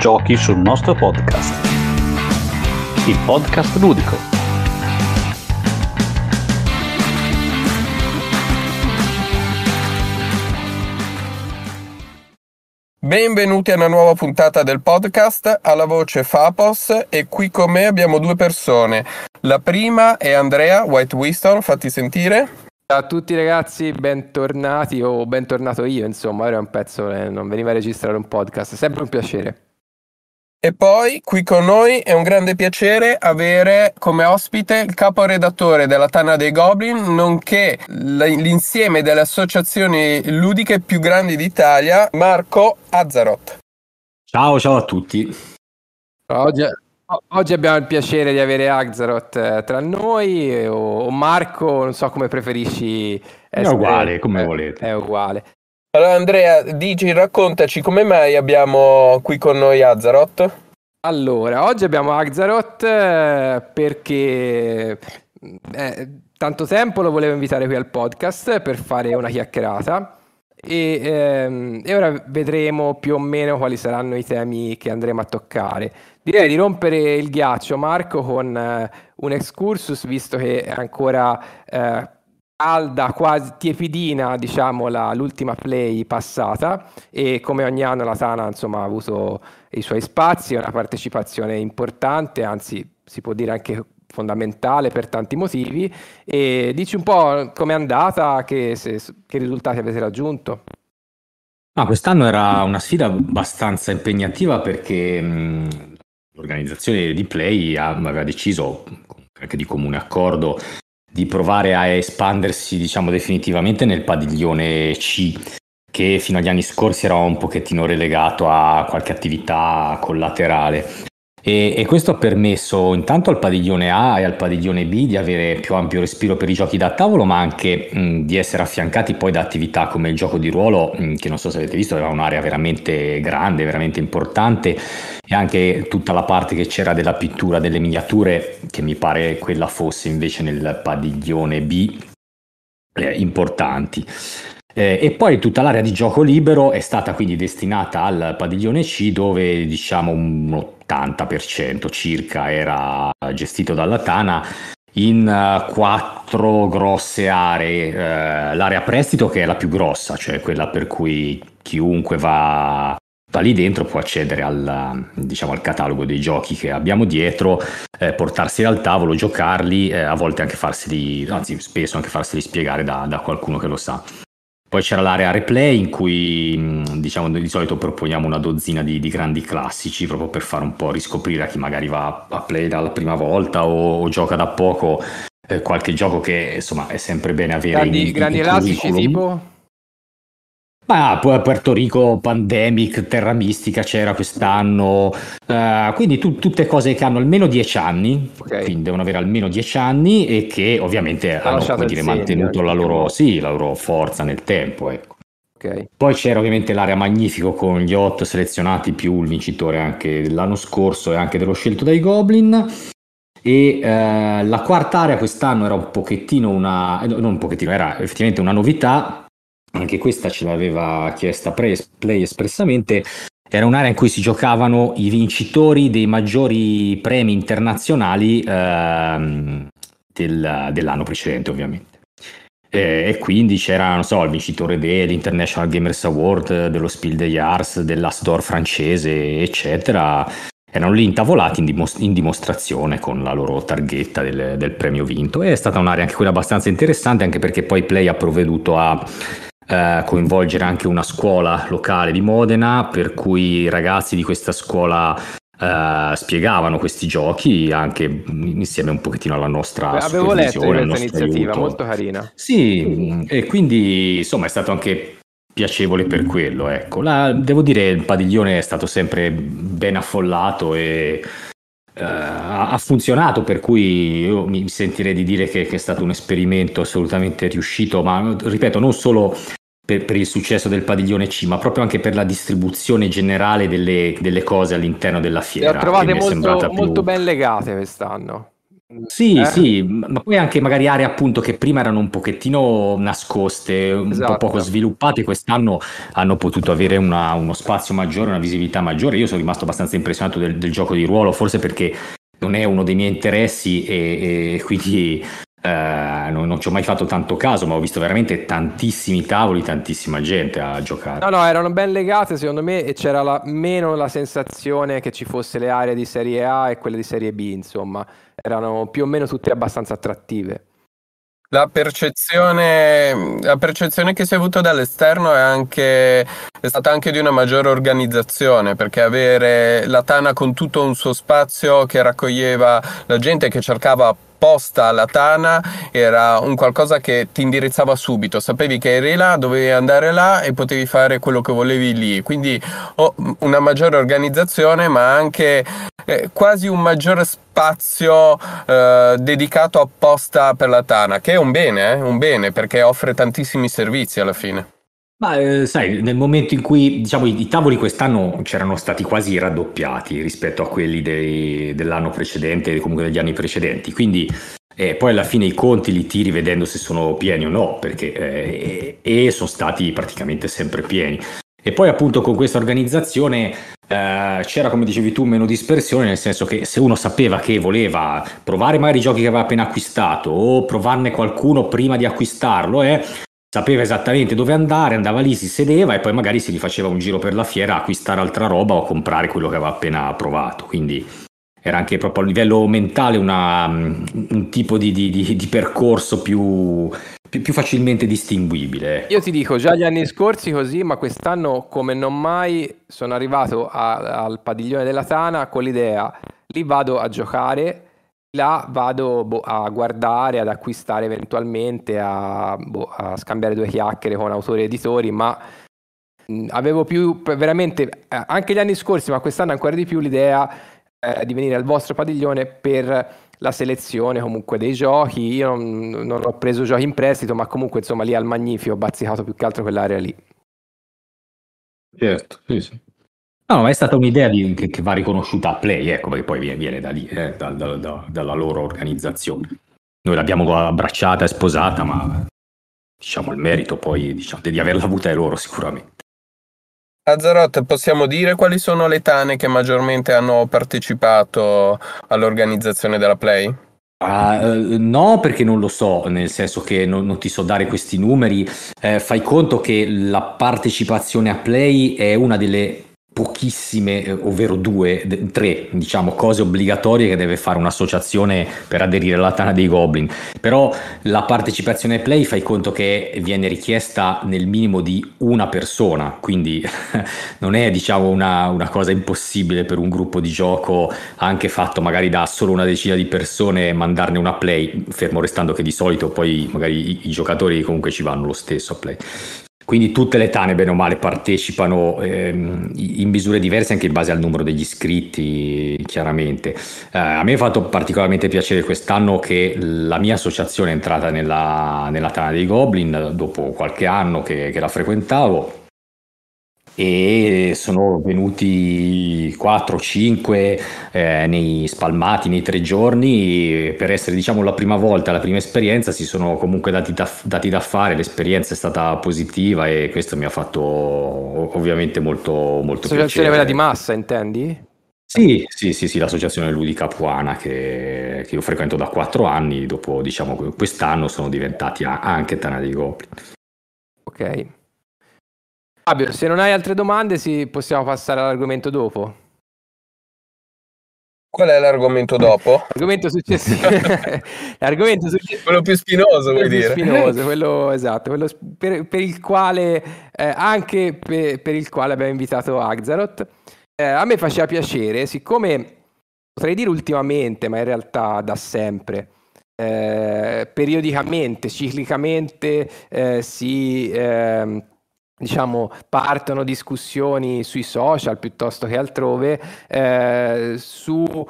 Giochi sul nostro podcast. Il podcast ludico. Benvenuti a una nuova puntata del podcast, alla voce Fapos e qui con me abbiamo due persone. La prima è Andrea White Whiston, fatti sentire. Ciao a tutti ragazzi, bentornati o bentornato io, insomma, era un pezzo, eh, non veniva a registrare un podcast, sempre un piacere. E poi qui con noi è un grande piacere avere come ospite il caporedattore della Tana dei Goblin, nonché l'insieme delle associazioni ludiche più grandi d'Italia, Marco Azzaroth. Ciao, ciao a tutti. Oggi, oggi abbiamo il piacere di avere Azzaroth eh, tra noi eh, o Marco, non so come preferisci. Essere. È uguale, come volete. È uguale. Allora Andrea, Digi, raccontaci come mai abbiamo qui con noi Azzarot? Allora, oggi abbiamo Azzarot eh, perché eh, tanto tempo lo volevo invitare qui al podcast per fare una chiacchierata e, ehm, e, ora vedremo più o meno quali saranno i temi che andremo a toccare. Direi di rompere il ghiaccio, Marco, con eh, un excursus, visto che è ancora... Eh, calda, quasi tiepidina, diciamo, la, l'ultima play passata e come ogni anno la Tana insomma, ha avuto i suoi spazi, una partecipazione importante, anzi si può dire anche fondamentale per tanti motivi e dici un po' com'è andata, che, se, che risultati avete raggiunto? Ah, quest'anno era una sfida abbastanza impegnativa perché mh, l'organizzazione di Play aveva deciso anche di comune accordo di provare a espandersi diciamo definitivamente nel padiglione C che fino agli anni scorsi era un pochettino relegato a qualche attività collaterale e, e, questo ha permesso intanto al padiglione A e al padiglione B di avere più ampio respiro per i giochi da tavolo, ma anche mh, di essere affiancati poi da attività come il gioco di ruolo, mh, che non so se avete visto, aveva un'area veramente grande, veramente importante, e anche tutta la parte che c'era della pittura delle miniature, che mi pare quella fosse invece nel padiglione B, eh, importanti. Eh, e poi tutta l'area di gioco libero è stata quindi destinata al padiglione C dove diciamo un 80% circa era gestito dalla Tana in eh, quattro grosse aree. Uh, l'area prestito che è la più grossa, cioè quella per cui chiunque va da lì dentro può accedere al, diciamo, al catalogo dei giochi che abbiamo dietro, eh, portarseli al tavolo, giocarli, eh, a volte anche farseli, anzi spesso anche farseli spiegare da, da qualcuno che lo sa. Poi c'era l'area replay in cui mm, diciamo di solito proponiamo una dozzina di, di, grandi classici proprio per fare un po' riscoprire a chi magari va a play dalla prima volta o, o gioca da poco eh, qualche gioco che insomma è sempre bene avere grandi, in, in grandi classici tipo? Ma ah, poi a eh, Puerto Rico Pandemic, Terra Mistica c'era quest'anno, uh, quindi tu, tutte cose che hanno almeno dieci anni, okay. quindi devono avere almeno dieci anni e che ovviamente ha hanno dire, mantenuto eh, la, diciamo. loro, sì, la loro, forza nel tempo. Ecco. Okay. Poi c'era ovviamente l'area Magnifico con gli otto selezionati più il vincitore anche dell'anno scorso e anche dello scelto dai Goblin. E eh, la quarta area quest'anno era un pochettino una, non un pochettino, era effettivamente una novità anche questa ce l'aveva chiesta Play espressamente, era un'area in cui si giocavano i vincitori dei maggiori premi internazionali ehm, del, dell'anno precedente ovviamente. Eh, e quindi c'era, non so, il vincitore dell'International Gamers Award, dello Spiel des Jahres, dell'Astor francese, eccetera, erano lì intavolati in, dimostra- in, dimostrazione con la loro targhetta del, del premio vinto. E è stata un'area anche quella abbastanza interessante, anche perché poi Play ha provveduto a eh, coinvolgere anche una scuola locale di Modena, per cui i ragazzi di questa scuola Uh, spiegavano questi giochi anche insieme un pochettino alla nostra Beh, avevo letto questa iniziativa aiuto. molto carina sì, sì e quindi insomma è stato anche piacevole per mm. quello. Ecco. La, devo dire, che il padiglione è stato sempre ben affollato e uh, ha funzionato, per cui io mi sentirei di dire che, che, è stato un esperimento assolutamente riuscito, ma ripeto, non solo per, per, il successo del padiglione C, ma proprio anche per la distribuzione generale delle, delle cose all'interno della fiera. Le ho trovate molto, molto più... ben legate quest'anno. Sì, eh? sì, ma poi anche magari aree appunto che prima erano un pochettino nascoste, un esatto. po' poco sviluppate, quest'anno hanno potuto avere una, uno spazio maggiore, una visibilità maggiore. Io sono rimasto abbastanza impressionato del, del gioco di ruolo, forse perché non è uno dei miei interessi e, e quindi eh, non, non, ci ho mai fatto tanto caso, ma ho visto veramente tantissimi tavoli, tantissima gente a giocare. No, no, erano ben legate secondo me e c'era la, meno la sensazione che ci fosse le aree di Serie A e quelle di Serie B, insomma, erano più o meno tutte abbastanza attrattive. La percezione, la percezione, che si è avuta dall'esterno è, anche, è, stata anche di una maggiore organizzazione, perché avere la Tana con tutto un suo spazio che raccoglieva la gente che cercava apposta alla tana era un qualcosa che ti indirizzava subito, sapevi che eri là, dovevi andare là e potevi fare quello che volevi lì, quindi oh, una maggiore organizzazione ma anche eh, quasi un maggiore spazio eh, dedicato apposta per la tana, che è un bene, eh, un bene perché offre tantissimi servizi alla fine. Ma eh, sai, nel momento in cui diciamo, i, i tavoli quest'anno c'erano stati quasi raddoppiati rispetto a quelli dei, dell'anno precedente, comunque degli anni precedenti, quindi eh, poi alla fine i conti li tiri vedendo se sono pieni o no, perché eh, e sono stati praticamente sempre pieni. E poi appunto con questa organizzazione eh, c'era, come dicevi tu, meno dispersione, nel senso che se uno sapeva che voleva provare magari i giochi che aveva appena acquistato o provarne qualcuno prima di acquistarlo, eh, sapeva esattamente dove andare, andava lì, si sedeva e poi magari si rifaceva un giro per la fiera a acquistare altra roba o a comprare quello che aveva appena provato. Quindi era anche proprio a livello mentale una, mm, un tipo di, di, di, di percorso più, più, più, facilmente distinguibile. Ecco. Io ti dico, già gli anni scorsi così, ma quest'anno come non mai sono arrivato a, al padiglione della Tana con l'idea, lì vado a giocare là vado boh, a guardare, ad acquistare eventualmente, a, boh, a, scambiare due chiacchiere con autori e editori, ma mh, avevo più veramente eh, anche gli anni scorsi, ma quest'anno ancora di più l'idea eh, di venire al vostro padiglione per la selezione comunque dei giochi. Io non, non ho preso giochi in prestito, ma comunque insomma lì al Magnifico ho bazzicato più che altro quell'area lì. Certo, sì, sì. No, ma è stata un'idea di, che, che, va riconosciuta a Play, ecco, perché poi viene, viene da lì, eh, da, da, da, dalla loro organizzazione. Noi l'abbiamo abbracciata e sposata, ma diciamo il merito poi diciamo, di averla avuta è loro sicuramente. Azzarot, possiamo dire quali sono le tane che maggiormente hanno partecipato all'organizzazione della Play? Uh, no, perché non lo so, nel senso che non, non ti so dare questi numeri. Eh, fai conto che la partecipazione a Play è una delle pochissime, eh, ovvero due, tre, diciamo, cose obbligatorie che deve fare un'associazione per aderire alla Tana dei Goblin. Però la partecipazione ai play fai conto che viene richiesta nel minimo di una persona, quindi non è, diciamo, una, una cosa impossibile per un gruppo di gioco anche fatto magari da solo una decina di persone mandarne una play, fermo restando che di solito poi magari i, i giocatori comunque ci vanno lo stesso a play. Quindi tutte le tane, bene o male, partecipano ehm, in misure diverse anche in base al numero degli iscritti, chiaramente. Eh, a me ha fatto particolarmente piacere quest'anno che la mia associazione è entrata nella, nella Tana dei Goblin dopo qualche anno che, che la frequentavo e sono venuti 4 o 5 eh, nei spalmati nei tre giorni per essere diciamo la prima volta, la prima esperienza si sono comunque dati da, dati da fare, l'esperienza è stata positiva e questo mi ha fatto ovviamente molto, molto L'associazione piacere. di massa intendi? Sì, sì, sì, sì, l'associazione ludica puana che, che, io frequento da quattro anni, dopo diciamo quest'anno sono diventati anche Tana dei Goblin. Ok, Fabio, se non hai altre domande, sì, possiamo passare all'argomento dopo. Qual è l'argomento dopo? L'argomento successivo. l'argomento successivo. Quello più spinoso, quello vuoi più dire? Spinoso, quello esatto, quello per, per il quale eh, anche per, per, il quale abbiamo invitato Axaroth. Eh, a me faceva piacere, siccome potrei dire ultimamente, ma in realtà da sempre. Eh, periodicamente, ciclicamente eh, si ehm, diciamo, partono discussioni sui social piuttosto che altrove eh, su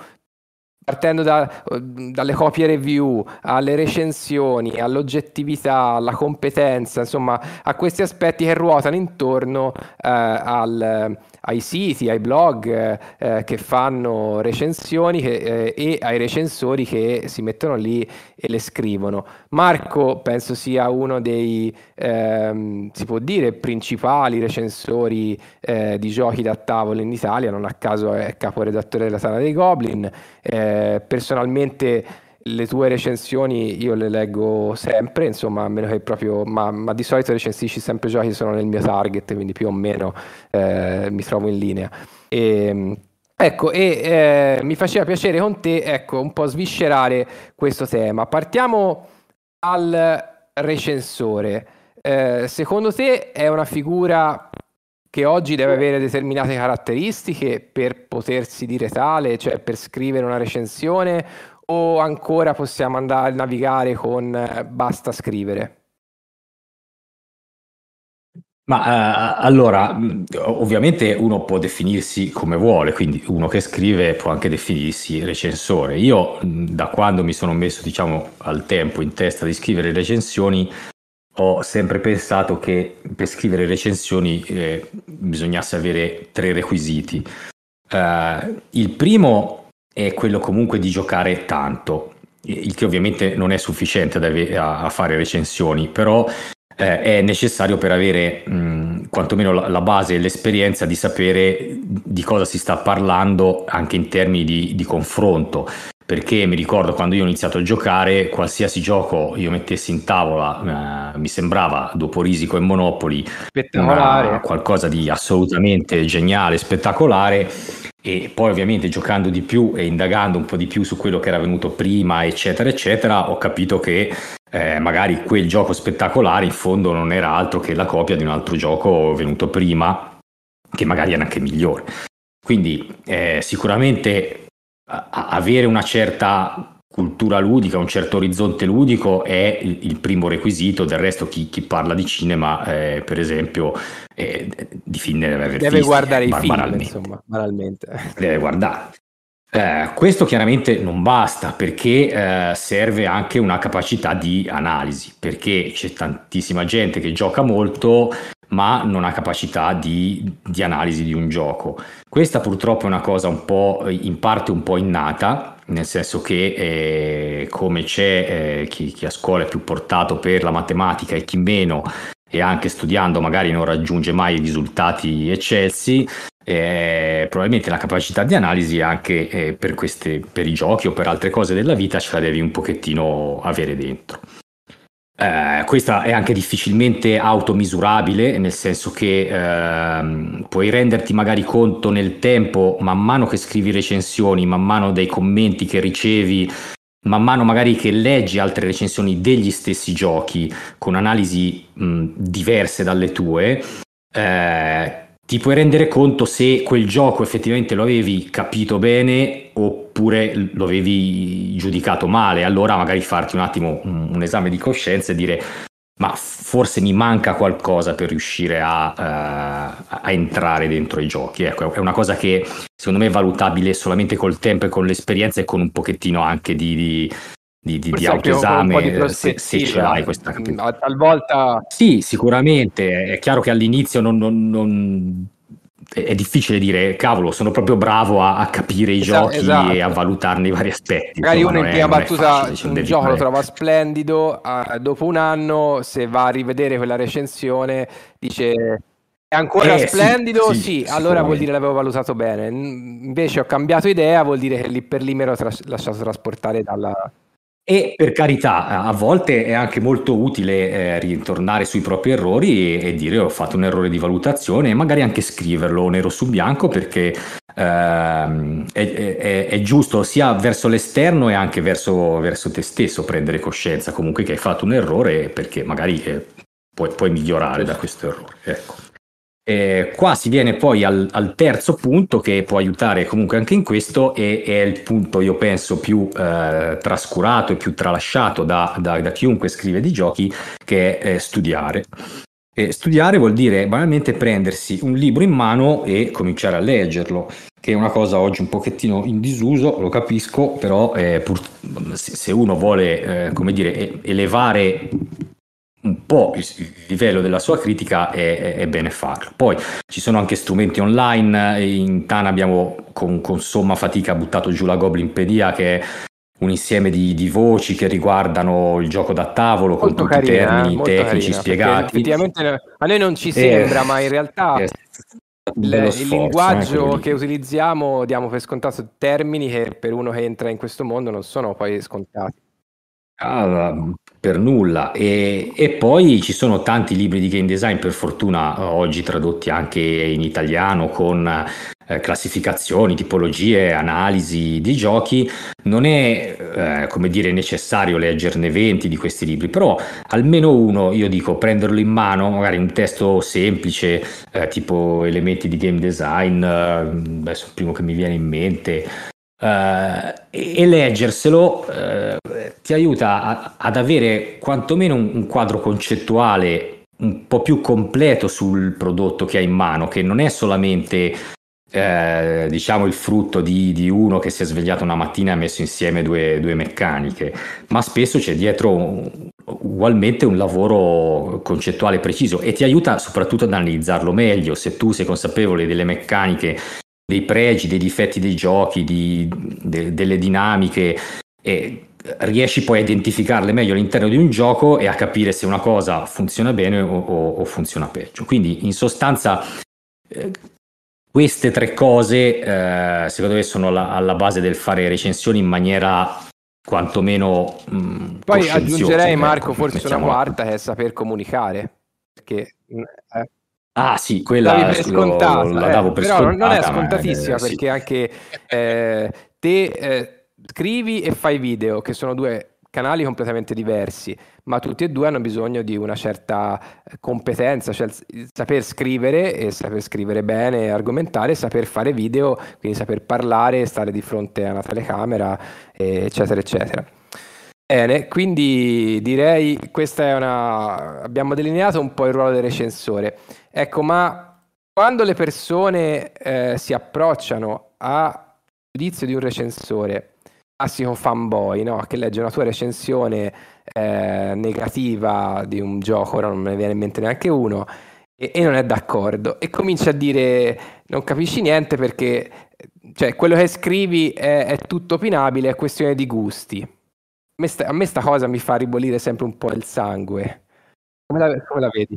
partendo da, eh, dalle copie review alle recensioni, all'oggettività, alla competenza, insomma a questi aspetti che ruotano intorno eh, al, ai siti, ai blog eh, eh che fanno recensioni che, eh, e ai recensori che si mettono lì e le scrivono. Marco penso sia uno dei, ehm, si può dire, principali recensori eh, di giochi da tavolo in Italia, non a caso è caporedattore della Sala dei Goblin. Eh, personalmente le tue recensioni io le leggo sempre, insomma, a meno che proprio, ma, ma di solito recensisci sempre giochi che sono nel mio target, quindi più o meno eh, mi trovo in linea. E, ehm, Ecco, e eh, mi faceva piacere con te, ecco, un po' sviscerare questo tema. Partiamo al recensore. Eh, secondo te è una figura che oggi deve avere determinate caratteristiche per potersi dire tale, cioè per scrivere una recensione, o ancora possiamo andare a navigare con eh, basta scrivere? Ma eh, allora, ovviamente uno può definirsi come vuole, quindi uno che scrive può anche definirsi recensore. Io da quando mi sono messo, diciamo, al tempo in testa di scrivere recensioni, ho sempre pensato che per scrivere recensioni eh, bisognasse avere tre requisiti. Eh, il primo è quello comunque di giocare tanto, il che ovviamente non è sufficiente a, fare recensioni, però eh, è necessario per avere mh, quantomeno la, la, base e l'esperienza di sapere di cosa si sta parlando anche in termini di, di confronto perché mi ricordo quando io ho iniziato a giocare, qualsiasi gioco io mettessi in tavola, eh, mi sembrava dopo Risico e Monopoli una, qualcosa di assolutamente geniale, spettacolare e poi ovviamente giocando di più e indagando un po' di più su quello che era venuto prima, eccetera, eccetera, ho capito che eh, magari quel gioco spettacolare in fondo non era altro che la copia di un altro gioco venuto prima, che magari era anche migliore. Quindi eh, sicuramente a- avere una certa cultura ludica, un certo orizzonte ludico è il, il primo requisito, del resto chi, chi parla di cinema, eh, per esempio, eh, di film deve aver deve visto, guardare eh, i film, insomma, banalmente. Deve guardare. Eh, questo chiaramente non basta perché eh, serve anche una capacità di analisi, perché c'è tantissima gente che gioca molto ma non ha capacità di, di analisi di un gioco. Questa purtroppo è una cosa un po' in parte un po' innata, nel senso che eh, come c'è eh, chi, chi a scuola è più portato per la matematica e chi meno e anche studiando magari non raggiunge mai i risultati eccelsi, eh, probabilmente la capacità di analisi anche eh, per, queste, per, i giochi o per altre cose della vita ce la devi un pochettino avere dentro. Eh, questa è anche difficilmente automisurabile, nel senso che ehm, puoi renderti magari conto nel tempo, man mano che scrivi recensioni, man mano dei commenti che ricevi, man mano magari che leggi altre recensioni degli stessi giochi con analisi mh, diverse dalle tue, eh, ti puoi rendere conto se quel gioco effettivamente lo avevi capito bene oppure lo avevi giudicato male, allora magari farti un attimo un, esame di coscienza e dire ma forse mi manca qualcosa per riuscire a, uh, a entrare dentro i giochi. Ecco, è una cosa che secondo me è valutabile solamente col tempo e con l'esperienza e con un pochettino anche di, di di, di, di autoesame se, se ce l'hai questa mm, capacità. Talvolta... Sì, sicuramente, è chiaro che all'inizio non, non, non è difficile dire, cavolo, sono proprio bravo a, a capire i giochi esatto. e a valutarne i vari aspetti. Magari uno in prima battuta un gioco fare. lo trova splendido, uh, dopo un anno se va a rivedere quella recensione dice è ancora eh, splendido, sì, sì, sì allora vuol dire l'avevo valutato bene. Invece ho cambiato idea, vuol dire che lì per lì mi ero tras- lasciato trasportare dalla, e per carità, a volte è anche molto utile eh, ritornare sui propri errori e, e, dire ho fatto un errore di valutazione e magari anche scriverlo nero su bianco perché ehm, è, è, è, giusto sia verso l'esterno e anche verso, verso, te stesso prendere coscienza comunque che hai fatto un errore perché magari eh, puoi, puoi, migliorare da questo errore. Ecco. Eh, qua si viene poi al, al, terzo punto che può aiutare comunque anche in questo e è il punto io penso più eh, trascurato e più tralasciato da, da, da, chiunque scrive di giochi che è eh, studiare. E studiare vuol dire banalmente prendersi un libro in mano e cominciare a leggerlo, che è una cosa oggi un pochettino in disuso, lo capisco, però eh, pur, se uno vuole eh, come dire, elevare un po' il livello della sua critica è, è, bene farlo. Poi ci sono anche strumenti online, in Tana abbiamo con, con somma fatica buttato giù la Goblinpedia che è un insieme di, di, voci che riguardano il gioco da tavolo molto con tutti carina, i eh, termini tecnici carina, spiegati. Effettivamente a noi non ci eh, sembra, eh, ma in eh, realtà eh, il, sforzo, il, linguaggio eh, che utilizziamo diamo per scontato termini che per uno che entra in questo mondo non sono poi scontati. Ah, per nulla. E, e, poi ci sono tanti libri di game design, per fortuna oggi tradotti anche in italiano con eh, classificazioni, tipologie, analisi di giochi. Non è, eh, come dire, necessario leggerne 20 di questi libri, però almeno uno, io dico, prenderlo in mano, magari un testo semplice, eh, tipo elementi di game design, eh, adesso il primo che mi viene in mente, eh, e leggerselo eh, ti aiuta a, ad avere quantomeno un, un quadro concettuale un po' più completo sul prodotto che hai in mano, che non è solamente eh, diciamo il frutto di, di, uno che si è svegliato una mattina e ha messo insieme due, due, meccaniche, ma spesso c'è dietro ugualmente un lavoro concettuale preciso e ti aiuta soprattutto ad analizzarlo meglio. Se tu sei consapevole delle meccaniche dei pregi, dei difetti dei giochi, di, de, delle dinamiche e riesci poi a identificarle meglio all'interno di un gioco e a capire se una cosa funziona bene o, o, o funziona peggio. Quindi in sostanza eh, queste tre cose eh, secondo me sono la, alla base del fare recensioni in maniera quantomeno... Mh, mm, poi aggiungerei cioè, Marco forse una quarta che è saper comunicare. Perché, mm, eh. Ah sì, quella per scontata, la eh, davo per eh, scontata. non è scontatissima magari, perché sì. anche eh, te eh, scrivi e fai video, che sono due canali completamente diversi, ma tutti e due hanno bisogno di una certa eh, competenza, cioè saper scrivere e saper scrivere bene, argomentare, saper fare video, quindi saper parlare, stare di fronte a una telecamera, eccetera, eccetera. Bene, quindi direi questa è una... abbiamo delineato un po' il ruolo del recensore. Ecco, ma quando le persone eh, si approcciano a giudizio di un recensore, classico fanboy, no? che legge una tua recensione eh, negativa di un gioco, ora non me ne viene in mente neanche uno, e, e non è d'accordo, e comincia a dire non capisci niente perché cioè, quello che scrivi è, è tutto opinabile, è questione di gusti me sta, a me sta cosa mi fa ribollire sempre un po' il sangue. Come la, come la vedi?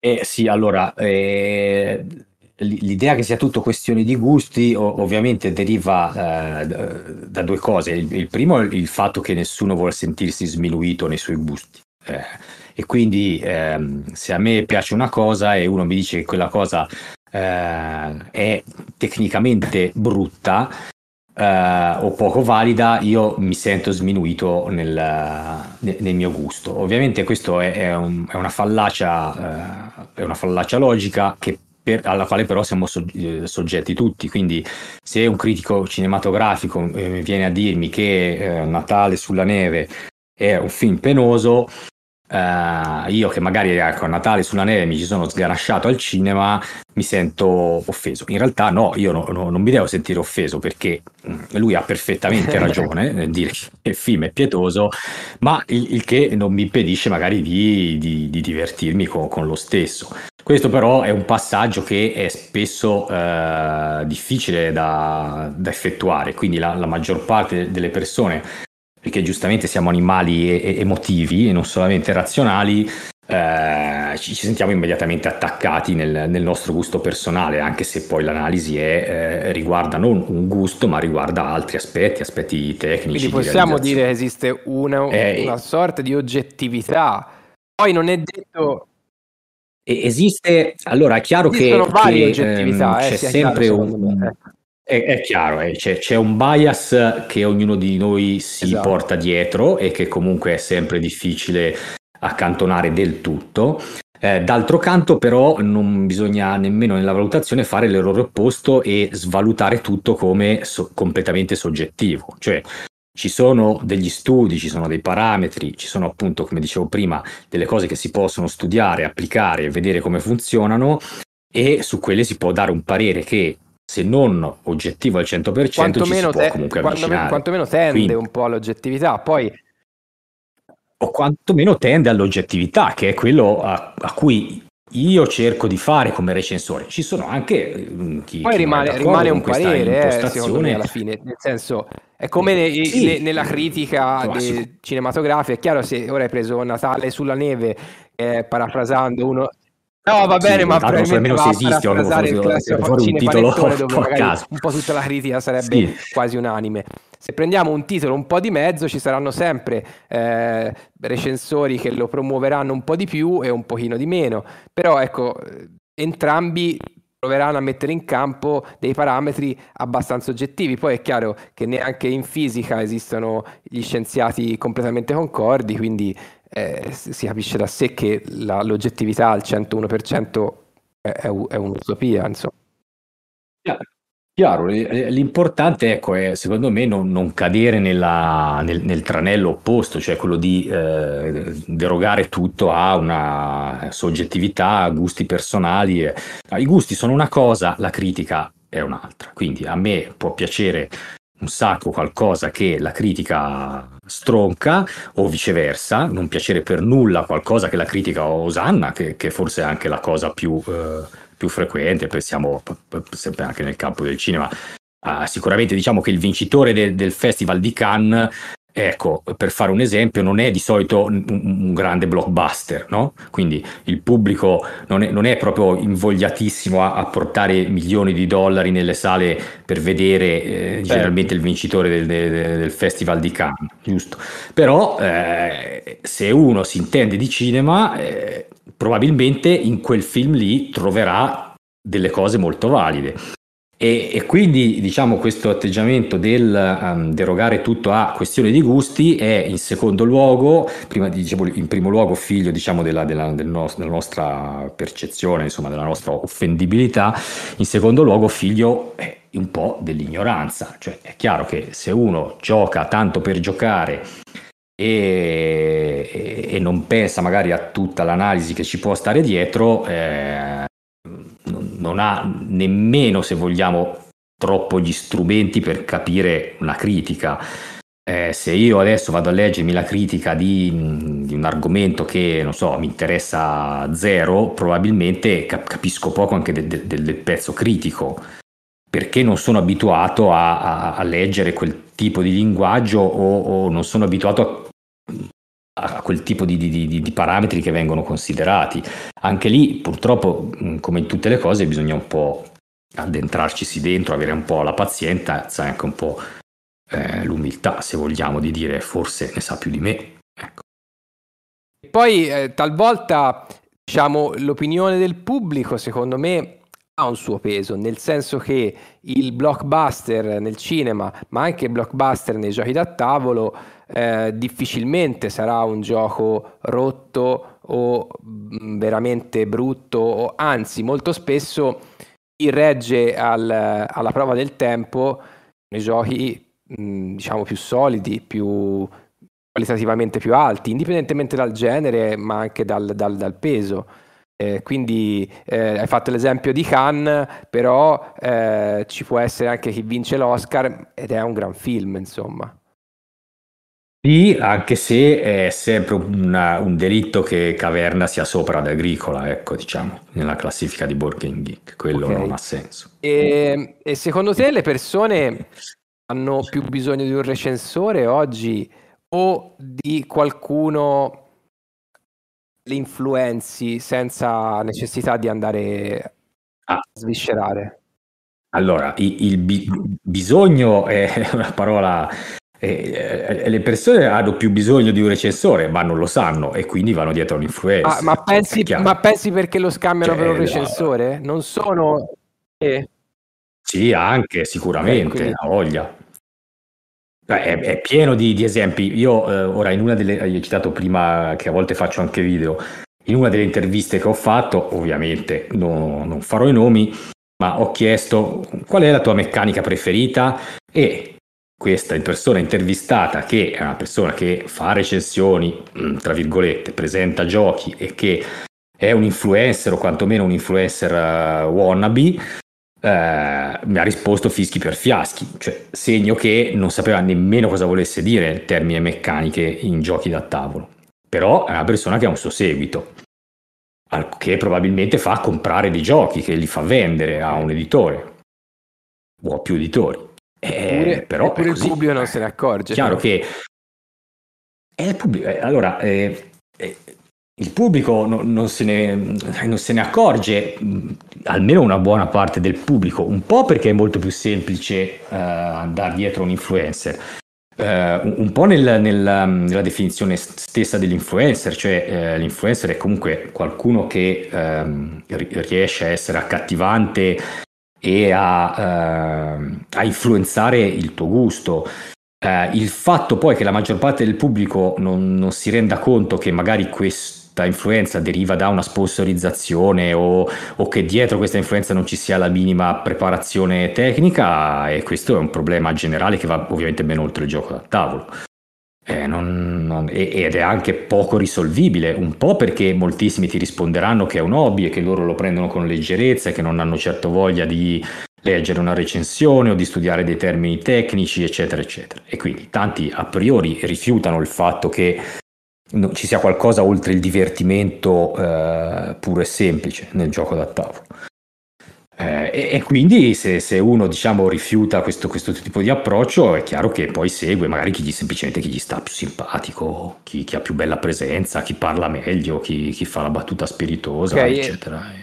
Eh, sì, allora, eh, l'idea che sia tutto questione di gusti ovviamente deriva eh, da due cose. Il, il, primo è il fatto che nessuno vuole sentirsi sminuito nei suoi gusti. Eh. e quindi ehm, se a me piace una cosa e uno mi dice che quella cosa eh, è tecnicamente brutta, eh, o poco valida, io mi sento sminuito nel, nel mio gusto. Ovviamente questo è, è, un, è, una, fallacia, eh, è una fallacia logica che per, alla quale però siamo eh, soggetti tutti. Quindi, se un critico cinematografico eh, viene a dirmi che eh, Natale sulla neve è un film penoso, Uh, io che magari ecco, a Natale sulla neve mi ci sono sgarasciato al cinema, mi sento offeso. In realtà no, io no, no, non mi devo sentire offeso perché mm, lui ha perfettamente ragione nel dire che il film è pietoso, ma il, il che non mi impedisce magari di, di, di divertirmi con, con, lo stesso. Questo però è un passaggio che è spesso uh, difficile da, da, effettuare, quindi la, la maggior parte delle persone perché giustamente siamo animali e- emotivi e non solamente razionali, eh, ci sentiamo immediatamente attaccati nel, nel, nostro gusto personale, anche se poi l'analisi è, eh, riguarda non un gusto, ma riguarda altri aspetti, aspetti tecnici. Quindi possiamo di dire che esiste una, eh, una sorta di oggettività. Poi non è detto. Esiste, allora è chiaro Esistono che, varie che oggettività, ehm, eh, c'è sempre chiaro, un. Ecco. È, è chiaro, eh, c'è, c'è, un bias che ognuno di noi si esatto. porta dietro e che comunque è sempre difficile accantonare del tutto. Eh, d'altro canto, però, non bisogna nemmeno nella valutazione fare l'errore opposto e svalutare tutto come so- completamente soggettivo. Cioè, ci sono degli studi, ci sono dei parametri, ci sono appunto, come dicevo prima, delle cose che si possono studiare, applicare, e vedere come funzionano e su quelle si può dare un parere che se non oggettivo al 100%, quantomeno ci si te- comunque quantomeno, quantomeno tende Quindi, un po' all'oggettività, poi o quantomeno tende all'oggettività, che è quello a, a cui io cerco di fare come recensore. Ci sono anche mm, chi, poi chi rimane, rimane un parere, eh, me, alla fine, nel senso è come mm. ne, sì, ne, nella critica cinematografica, è chiaro se ora hai preso Natale sulla neve, eh, parafrasando uno No, va bene, sì, ma probabilmente nemmeno se esiste o un, un titolo dove caso. un po' tutta la critica sarebbe sì. quasi unanime. Se prendiamo un titolo un po' di mezzo, ci saranno sempre eh, recensori che lo promuoveranno un po' di più e un pochino di meno. Però ecco, entrambi proveranno a mettere in campo dei parametri abbastanza oggettivi. Poi è chiaro che neanche in fisica esistono gli scienziati completamente concordi, quindi eh, si capisce da sé che la, l'oggettività al 101% è, è, è un'utopia, insomma. Chiaro, chiaro. l'importante ecco, è secondo me non, non cadere nella, nel, nel, tranello opposto, cioè quello di eh, derogare tutto a una soggettività, a gusti personali. Eh, I gusti sono una cosa, la critica è un'altra. Quindi a me può piacere un sacco qualcosa che la critica stronca o viceversa, non piacere per nulla qualcosa che la critica osanna, che, che forse è anche la cosa più, eh, più frequente, pensiamo sempre anche nel campo del cinema. Uh, sicuramente diciamo che il vincitore de- del Festival di Cannes Ecco, per fare un esempio, non è di solito un, un grande blockbuster, no? Quindi il pubblico non è, non è proprio invogliatissimo a, a, portare milioni di dollari nelle sale per vedere eh, certo. generalmente il vincitore del, del, del, Festival di Cannes, giusto? Però eh, se uno si intende di cinema, eh, probabilmente in quel film lì troverà delle cose molto valide. E, e, quindi diciamo questo atteggiamento del um, derogare tutto a questione di gusti è in secondo luogo, prima, dicevo, in primo luogo figlio diciamo, della, della, del no, della, nostra percezione, insomma della nostra offendibilità, in secondo luogo figlio eh, un po' dell'ignoranza, cioè è chiaro che se uno gioca tanto per giocare e, e, e non pensa magari a tutta l'analisi che ci può stare dietro, eh, non ha nemmeno, se vogliamo, troppo gli strumenti per capire una critica. Eh, se io adesso vado a leggermi la critica di, di, un argomento che non so, mi interessa zero, probabilmente capisco poco anche de- de- del pezzo critico perché non sono abituato a, a, a leggere quel tipo di linguaggio o, o, non sono abituato a a quel tipo di, di, di, parametri che vengono considerati. Anche lì, purtroppo, come in tutte le cose, bisogna un po' addentrarcisi dentro, avere un po' la pazienza e anche un po' eh, l'umiltà, se vogliamo, di dire forse ne sa più di me. Ecco. Poi eh, talvolta diciamo, l'opinione del pubblico, secondo me, ha un suo peso, nel senso che il blockbuster nel cinema, ma anche il blockbuster nei giochi da tavolo, eh, difficilmente sarà un gioco rotto o mm, veramente brutto, o, anzi molto spesso chi regge al, alla prova del tempo nei giochi mh, mm, diciamo più solidi, più qualitativamente più alti, indipendentemente dal genere ma anche dal, dal, dal peso. Eh, quindi eh, hai fatto l'esempio di Khan, però eh, ci può essere anche chi vince l'Oscar ed è un gran film, insomma. Sì, anche se è sempre una- un delitto che Caverna sia sopra ad Agricola, ecco, diciamo, nella classifica di Board Geek, quello non ha senso. E, e secondo te le persone hanno più bisogno di un recensore oggi o di qualcuno le influenzi senza necessità di andare a ah. sviscerare? Allora, i- il, bi- bisogno è una parola e eh, le persone hanno più bisogno di un recensore, ma non lo sanno e quindi vanno dietro all'influenza. Ah, ma, cioè, pensi, ma, pensi, perché lo scambiano cioè, per un eh, recensore? Non sono... Eh. Sì, anche, sicuramente, ha voglia. È, è, pieno di, di esempi. Io eh, ora in una delle... Io citato prima che a volte faccio anche video. In una delle interviste che ho fatto, ovviamente no, non farò i nomi, ma ho chiesto qual è la tua meccanica preferita e questa persona intervistata, che è una persona che fa recensioni, mm, tra virgolette, presenta giochi e che è un influencer o quantomeno un influencer uh, wannabe, eh, mi ha risposto fischi per fiaschi, cioè segno che non sapeva nemmeno cosa volesse dire il termine meccaniche in giochi da tavolo. Però è una persona che ha un suo seguito, che probabilmente fa comprare dei giochi, che li fa vendere a un editore o a più editori. Eh, però pure il pubblico non se ne accorge. Chiaro no? che il pubblico, eh, allora, eh, eh, il pubblico no, non, se ne, eh, non, se ne, accorge, mm, almeno una buona parte del pubblico, un po' perché è molto più semplice uh, andare dietro un influencer, uh, un, po' nel, nel, nella definizione stessa dell'influencer, cioè uh, l'influencer è comunque qualcuno che ehm, riesce a essere accattivante e a, eh, a influenzare il tuo gusto. Eh, il fatto poi che la maggior parte del pubblico non, non si renda conto che magari questo influenza deriva da una sponsorizzazione o, o, che dietro questa influenza non ci sia la minima preparazione tecnica e questo è un problema generale che va ovviamente ben oltre il gioco da tavolo. Eh, non, non, ed è anche poco risolvibile, un po' perché moltissimi ti risponderanno che è un hobby e che loro lo prendono con leggerezza e che non hanno certo voglia di leggere una recensione o di studiare dei termini tecnici, eccetera, eccetera. E quindi tanti a priori rifiutano il fatto che ci sia qualcosa oltre il divertimento eh, puro e semplice nel gioco da tavolo. Eh, e, e, quindi se, se uno diciamo, rifiuta questo, questo, tipo di approccio è chiaro che poi segue magari chi gli, semplicemente chi gli sta più simpatico, chi, chi ha più bella presenza, chi parla meglio, chi, chi fa la battuta spiritosa, okay, eccetera. E...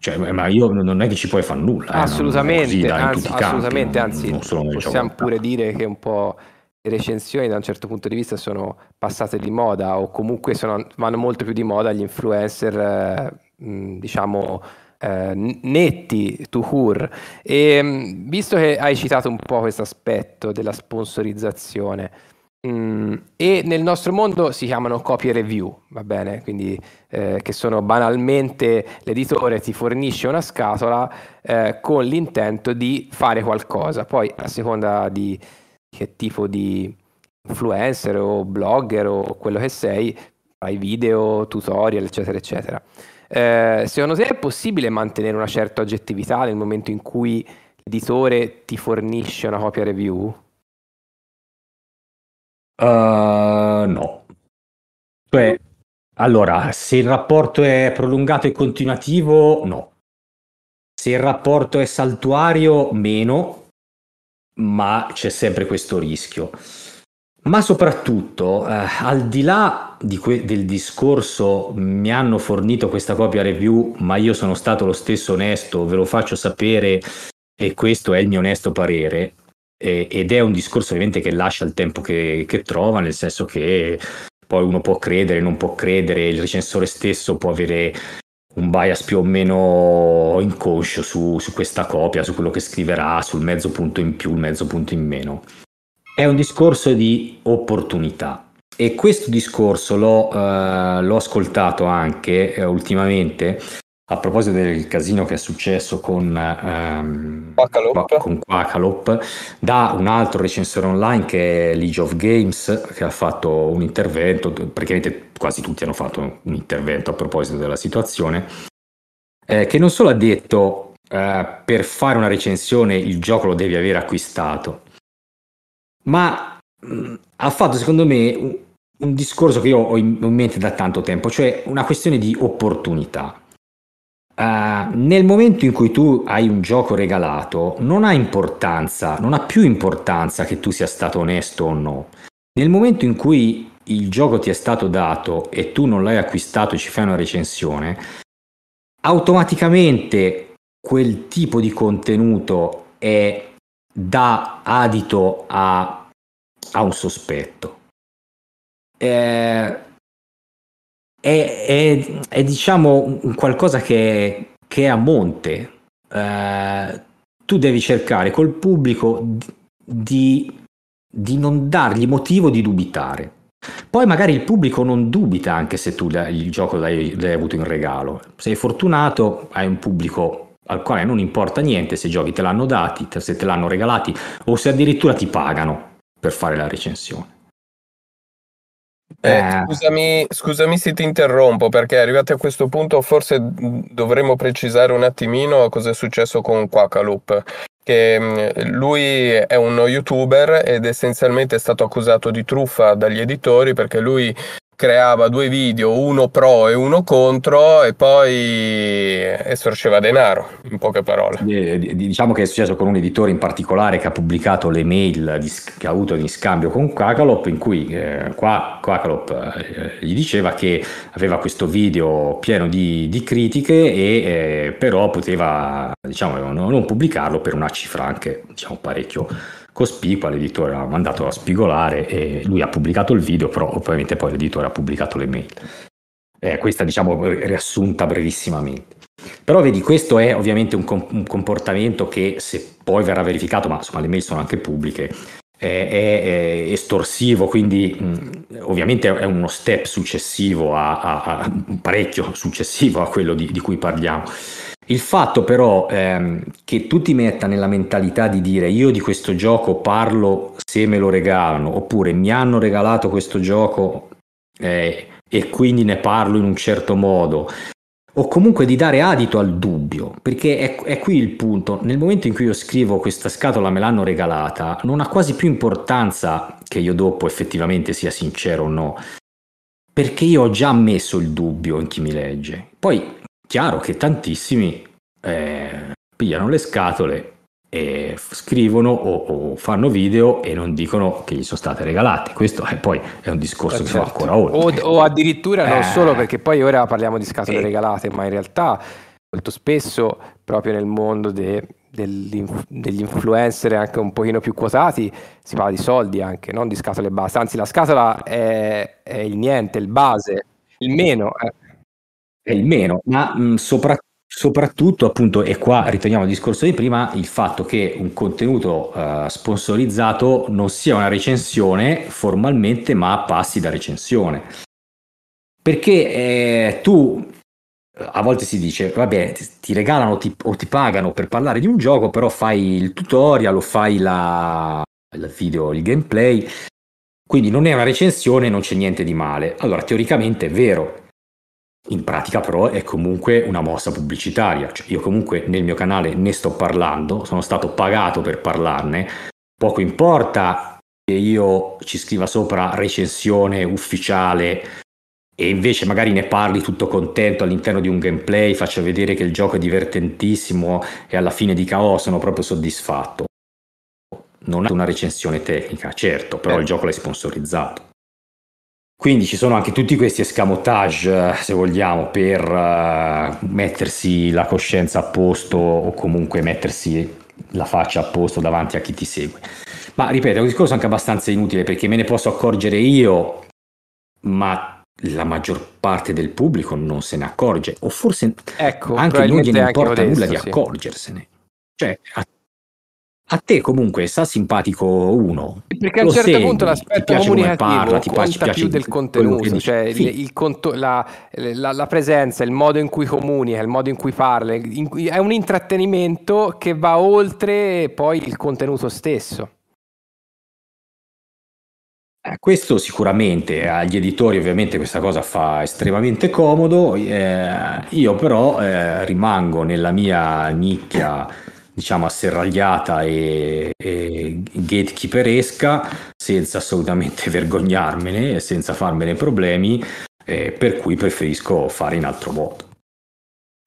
Cioè, ma io non è che ci puoi fare nulla. Eh, assolutamente, eh, anzi, assolutamente, campi, anzi non, non possiamo pure dire che un po' le recensioni da un certo punto di vista sono passate di moda o comunque sono, vanno molto più di moda gli influencer, eh, diciamo eh, netti, Tuhur. E mm, visto che hai citato un po' questo aspetto della sponsorizzazione, Mm, e nel nostro mondo si chiamano copy review, va bene? Quindi eh, che sono banalmente l'editore ti fornisce una scatola eh, con l'intento di fare qualcosa. Poi a seconda di che tipo di influencer o blogger o quello che sei, fai video, tutorial, eccetera, eccetera. Eh, secondo te è possibile mantenere una certa oggettività nel momento in cui l'editore ti fornisce una copia review? Uh, no. Cioè, allora, se il rapporto è prolungato e continuativo, no. Se il rapporto è saltuario, meno, ma c'è sempre questo rischio. Ma soprattutto, eh, al di là di que- del discorso, mi hanno fornito questa copia review, ma io sono stato lo stesso onesto, ve lo faccio sapere e questo è il mio onesto parere. E- ed è un discorso ovviamente che lascia il tempo che, che trova, nel senso che poi uno può credere, non può credere, il recensore stesso può avere un bias più o meno inconscio su, su, questa copia, su quello che scriverà, sul mezzo punto in più, il mezzo punto in meno. È un discorso di opportunità e questo discorso l'ho, eh, l'ho ascoltato anche eh, ultimamente a proposito del casino che è successo con, ehm, con Quacalop, da un altro recensore online che è League of Games, che ha fatto un intervento, praticamente quasi tutti hanno fatto un intervento a proposito della situazione, eh, che non solo ha detto eh, per fare una recensione il gioco lo devi aver acquistato, ma mh, mm, ha fatto secondo me un, un discorso che io ho in, in mente da tanto tempo, cioè una questione di opportunità. Uh, nel momento in cui tu hai un gioco regalato, non ha importanza, non ha più importanza che tu sia stato onesto o no. Nel momento in cui il gioco ti è stato dato e tu non l'hai acquistato e ci fai una recensione, automaticamente quel tipo di contenuto è, dà adito a ha un sospetto. E, è, è, è diciamo qualcosa che, che è a monte. Eh, tu devi cercare col pubblico di, di non dargli motivo di dubitare. Poi magari il pubblico non dubita anche se tu il gioco l'hai, l'hai, avuto in regalo. Sei fortunato, hai un pubblico al quale non importa niente se i giochi te l'hanno dati, se te l'hanno regalati o se addirittura ti pagano per fare la recensione. Eh, eh, Scusami, scusami, se ti interrompo perché arrivati a questo punto forse dovremmo precisare un attimino cosa è successo con Quackaloop che mm, lui è uno youtuber ed essenzialmente è stato accusato di truffa dagli editori perché lui creava due video, uno pro e uno contro, e poi estorceva denaro, in poche parole. diciamo che è successo con un editore in particolare che ha pubblicato le mail di, che ha avuto in scambio con Kakalop, in cui eh, qua eh, gli diceva che aveva questo video pieno di, di critiche e eh, però poteva diciamo, non, non pubblicarlo per una cifra anche diciamo, parecchio cospicua, l'editore l'ha mandato a spigolare e lui ha pubblicato il video, però ovviamente poi l'editore ha pubblicato le mail. Eh, questa diciamo riassunta brevissimamente. Però vedi, questo è ovviamente un, com- un comportamento che se poi verrà verificato, ma insomma le mail sono anche pubbliche, è, estorsivo, quindi mh, ovviamente è uno step successivo, a, a, a parecchio successivo a quello di, di cui parliamo. Il fatto però ehm, che tu ti metta nella mentalità di dire io di questo gioco parlo se me lo regalano, oppure mi hanno regalato questo gioco eh, e quindi ne parlo in un certo modo, o comunque di dare adito al dubbio, perché è, è, qui il punto, nel momento in cui io scrivo questa scatola me l'hanno regalata, non ha quasi più importanza che io dopo effettivamente sia sincero o no, perché io ho già messo il dubbio in chi mi legge. Poi Chiaro che tantissimi eh, pigliano le scatole e scrivono o, o, fanno video e non dicono che gli sono state regalate. Questo è eh, poi è un discorso certo. che fa certo. ancora oltre. O, o addirittura eh. non solo perché poi ora parliamo di scatole eh. regalate, ma in realtà molto spesso proprio nel mondo de, dell'inf, degli influencer anche un pochino più quotati si parla di soldi anche, non di scatole basse, anzi la scatola è, è il niente, il base, il meno. Eh è il meno, ma mh, soprattutto Soprattutto, appunto, e qua ritorniamo al discorso di prima, il fatto che un contenuto eh, sponsorizzato non sia una recensione formalmente, ma passi da recensione. Perché eh, tu, eh, a volte si dice, vabbè, ti regalano ti, o ti pagano per parlare di un gioco, però fai il tutorial o fai la, il video, il gameplay, quindi non è una recensione, non c'è niente di male. Allora, teoricamente è vero, in pratica però è comunque una mossa pubblicitaria, cioè io comunque nel mio canale ne sto parlando, sono stato pagato per parlarne, poco importa che io ci scriva sopra recensione ufficiale e invece magari ne parli tutto contento all'interno di un gameplay, faccia vedere che il gioco è divertentissimo e alla fine dica oh sono proprio soddisfatto. Non è una recensione tecnica, certo, però eh. il gioco l'hai sponsorizzato. Quindi ci sono anche tutti questi escamotage, eh, se vogliamo, per uh, mettersi la coscienza a posto o comunque mettersi la faccia a posto davanti a chi ti segue. Ma ripeto, è un discorso anche abbastanza inutile perché me ne posso accorgere io, ma la maggior parte del pubblico non se ne accorge, o forse ecco, anche non gliene importa nulla adesso, di accorgersene. Sì. Cioè, a a te comunque sta simpatico uno. Perché a un certo segui, punto l'aspetto comunicativo parla, ti conta piace, più del contenuto, cioè sì. il, il conto, la, la, la, presenza, il modo in cui comunica, il modo in cui parla, in è un intrattenimento che va oltre poi il contenuto stesso. Eh, questo sicuramente agli editori ovviamente questa cosa fa estremamente comodo, eh, io però eh, rimango nella mia nicchia diciamo asserragliata e, e gatekeeperesca senza assolutamente vergognarmene e senza farmene problemi eh, per cui preferisco fare in altro modo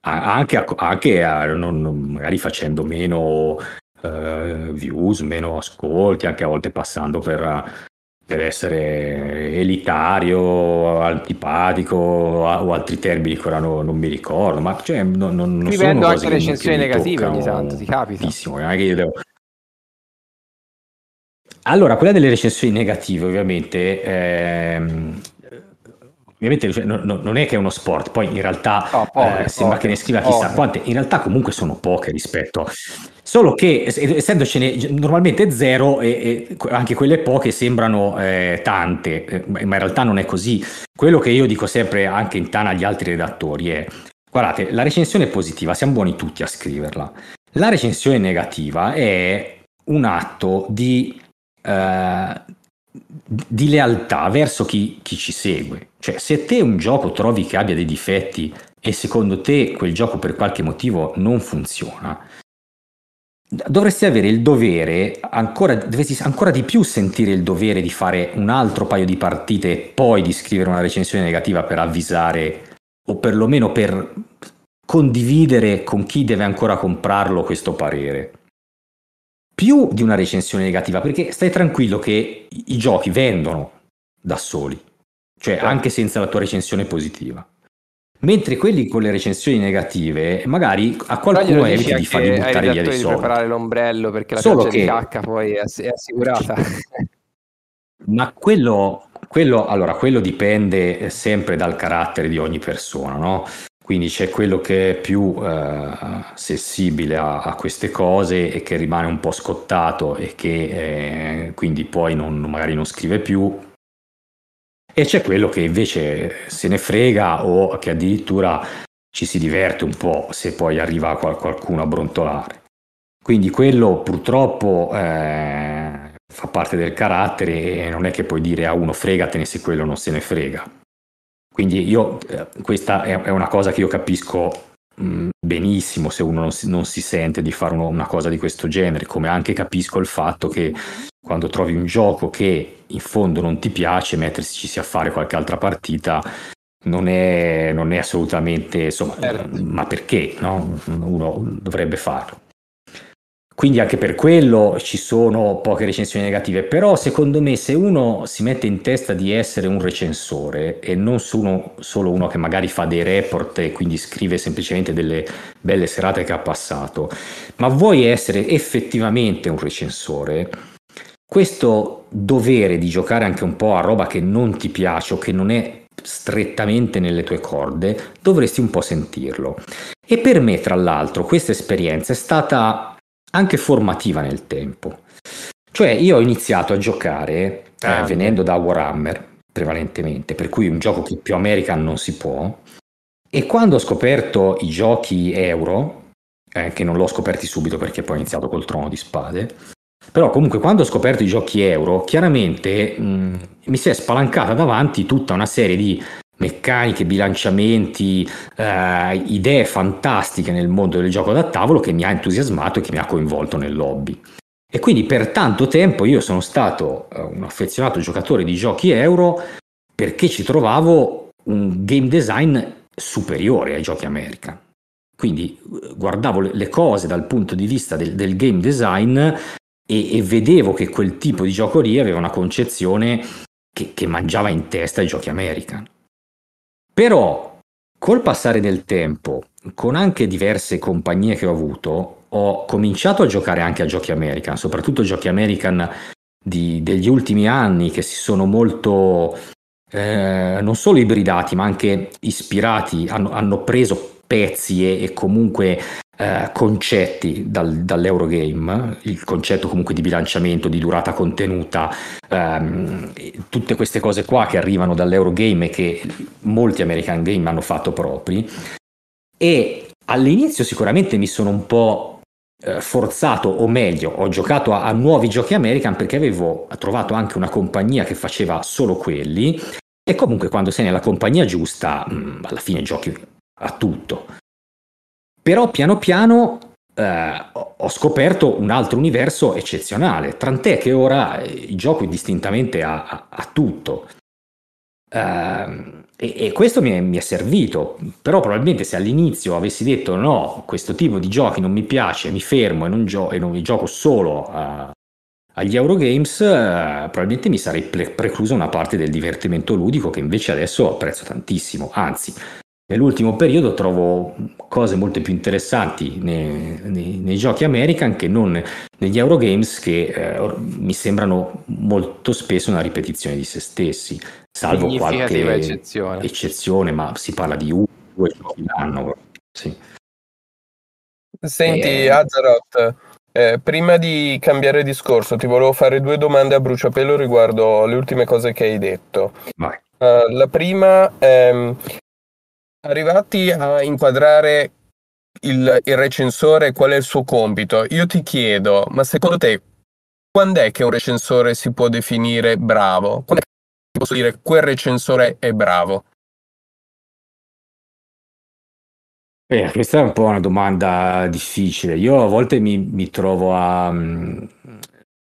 anche, a, anche a, non, magari facendo meno eh, views, meno ascolti, anche a volte passando per per essere elitario, antipatico o altri termini che ora no, non mi ricordo, ma cioè, non, non, non sono anche recensioni negative ogni tanto, ti capita? Non è che io devo... Allora, quella delle recensioni negative ovviamente ehm, ovviamente cioè, no, no, non è che è uno sport, poi in realtà no, poveri, eh, sembra poveri, che ne scriva chissà poveri. quante, in realtà comunque sono poche rispetto a... Solo che essendocene normalmente zero, e, e anche quelle poche sembrano eh, tante, eh, ma in realtà non è così. Quello che io dico sempre anche in tana agli altri redattori è: guardate, la recensione è positiva, siamo buoni tutti a scriverla. La recensione negativa è un atto di, eh, di lealtà verso chi, chi ci segue. Cioè, se te un gioco trovi che abbia dei difetti e secondo te quel gioco per qualche motivo non funziona, dovresti avere il dovere, ancora, dovresti ancora di più sentire il dovere di fare un altro paio di partite e poi di scrivere una recensione negativa per avvisare o perlomeno per condividere con chi deve ancora comprarlo questo parere. Più di una recensione negativa, perché stai tranquillo che i giochi vendono da soli, cioè certo. anche senza la tua recensione positiva mentre quelli con le recensioni negative magari a qualcuno eviti di fargli buttare via dei soldi. di preparare l'ombrello perché la Solo che... di cacca poi è, è assicurata. Ma quello, quello, allora, quello dipende sempre dal carattere di ogni persona, no? Quindi c'è quello che è più eh, sensibile a, a, queste cose e che rimane un po' scottato e che eh, quindi poi non, magari non scrive più, e c'è quello che invece se ne frega o che addirittura ci si diverte un po' se poi arriva qualcuno a brontolare. Quindi quello purtroppo eh, fa parte del carattere e non è che puoi dire a uno fregatene se quello non se ne frega. Quindi io, eh, questa è una cosa che io capisco Mm, benissimo se uno non si, non si, sente di fare una cosa di questo genere, come anche capisco il fatto che quando trovi un gioco che in fondo non ti piace, mettersi a fare qualche altra partita non è, non è assolutamente, insomma, certo. ma perché no? uno dovrebbe farlo? Quindi anche per quello ci sono poche recensioni negative, però secondo me se uno si mette in testa di essere un recensore e non sono solo uno che magari fa dei report e quindi scrive semplicemente delle belle serate che ha passato, ma vuoi essere effettivamente un recensore, questo dovere di giocare anche un po' a roba che non ti piace o che non è strettamente nelle tue corde, dovresti un po' sentirlo. E per me, tra l'altro, questa esperienza è stata anche formativa nel tempo. Cioè io ho iniziato a giocare eh, venendo da Warhammer prevalentemente, per cui un gioco che più American non si può. E quando ho scoperto i giochi euro, eh, che non l'ho scoperti subito perché poi ho iniziato col trono di spade, però comunque quando ho scoperto i giochi euro, chiaramente mh, mm, mi si è spalancata davanti tutta una serie di meccaniche, bilanciamenti, eh, idee fantastiche nel mondo del gioco da tavolo che mi ha entusiasmato e che mi ha coinvolto nel lobby. E quindi per tanto tempo io sono stato eh, un affezionato giocatore di giochi euro perché ci trovavo un game design superiore ai giochi America. Quindi eh, guardavo le cose dal punto di vista del, del game design e, e, vedevo che quel tipo di gioco lì aveva una concezione che, che mangiava in testa i giochi American. Però col passare del tempo, con anche diverse compagnie che ho avuto, ho cominciato a giocare anche a giochi American, soprattutto giochi American di, degli ultimi anni che si sono molto eh, non solo ibridati ma anche ispirati, hanno, hanno preso pezzi e, e comunque eh, concetti dal, dall'Eurogame, il concetto comunque di bilanciamento, di durata contenuta, ehm, tutte queste cose qua che arrivano dall'Eurogame e che molti American Game hanno fatto propri. E all'inizio sicuramente mi sono un po' eh, forzato, o meglio, ho giocato a, a, nuovi giochi American perché avevo trovato anche una compagnia che faceva solo quelli. E comunque, quando sei nella compagnia giusta, mh, mm, alla fine giochi a tutto. Però piano piano eh, ho scoperto un altro universo eccezionale, tant'è che ora eh, gioco distintamente a, a, a tutto. Eh, e, e, questo mi è, mi è, servito, però probabilmente se all'inizio avessi detto no, questo tipo di giochi non mi piace, mi fermo e non, gio- e non mi gioco solo a, agli Eurogames, eh, probabilmente mi sarei pre- precluso una parte del divertimento ludico che invece adesso apprezzo tantissimo, anzi Nell'ultimo periodo trovo cose molto più interessanti nei, nei, nei giochi American che non negli Eurogames che eh, mi sembrano molto spesso una ripetizione di se stessi, salvo qualche eccezione. eccezione. ma si parla di uno, due giochi l'anno. Sì. Senti, eh, Azeroth, eh, prima di cambiare discorso ti volevo fare due domande a bruciapelo riguardo le ultime cose che hai detto. Vai. Uh, la prima è ehm, Arrivati a inquadrare il, il recensore, qual è il suo compito? Io ti chiedo, ma secondo te, quando è che un recensore si può definire bravo? Quando è che posso dire quel recensore è bravo? Eh, questa è un po' una domanda difficile. Io a volte mi, mi trovo a, mm,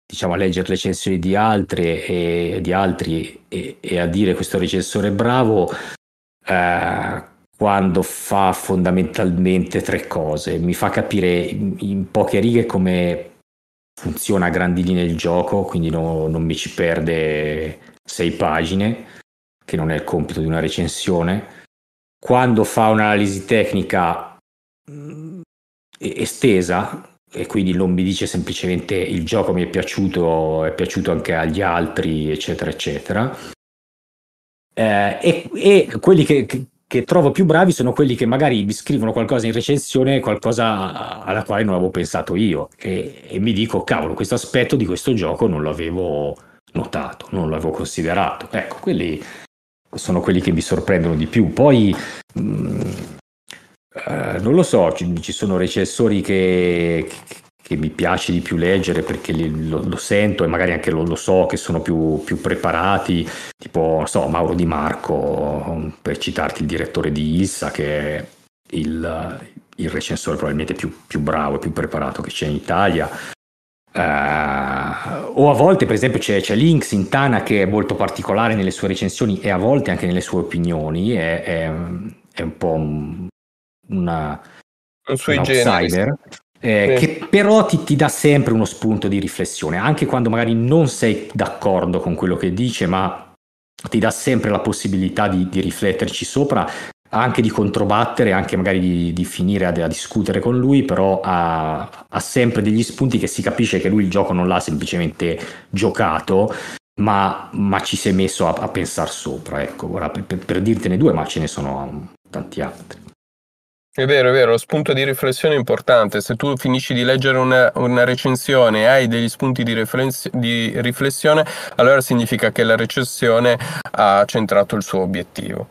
diciamo, a leggere le recensioni di altri e, di altri e, e a dire questo recensore è bravo eh, quando fa fondamentalmente tre cose. Mi fa capire in, poche righe come funziona a grandi linee il gioco, quindi no, non mi ci perde sei pagine, che non è il compito di una recensione. Quando fa un'analisi tecnica mm, estesa, e quindi non mi dice semplicemente il gioco mi è piaciuto, è piaciuto anche agli altri, eccetera, eccetera. Eh, e, e, quelli che, che trovo più bravi sono quelli che magari mi scrivono qualcosa in recensione, qualcosa alla quale non avevo pensato io. E, e mi dico, cavolo, questo aspetto di questo gioco non l'avevo notato, non l'avevo considerato. Ecco, quelli sono quelli che mi sorprendono di più. Poi. Mh, mm, eh, non lo so, ci, ci sono recensori che, che che mi piace di più leggere perché li, lo, lo, sento e magari anche lo, lo so che sono più, più, preparati, tipo so, Mauro Di Marco, um, per citarti il direttore di Issa, che è il, il recensore probabilmente più, più bravo e più preparato che c'è in Italia. Uh, o a volte, per esempio, c'è, c'è Lynx in Tana che è molto particolare nelle sue recensioni e a volte anche nelle sue opinioni. È, è, è un po' una, un, un outsider. Genere eh, sì. che però ti, ti, dà sempre uno spunto di riflessione, anche quando magari non sei d'accordo con quello che dice, ma ti dà sempre la possibilità di, di rifletterci sopra, anche di controbattere, anche magari di, di finire a, a, discutere con lui, però ha, ha, sempre degli spunti che si capisce che lui il gioco non l'ha semplicemente giocato. Ma, ma ci si è messo a, a pensare sopra, ecco, ora per, per, per dirtene due, ma ce ne sono tanti altri. È vero, è vero, lo spunto di riflessione è importante. Se tu finisci di leggere una, una recensione e hai degli spunti di, di, riflessione, allora significa che la recensione ha centrato il suo obiettivo.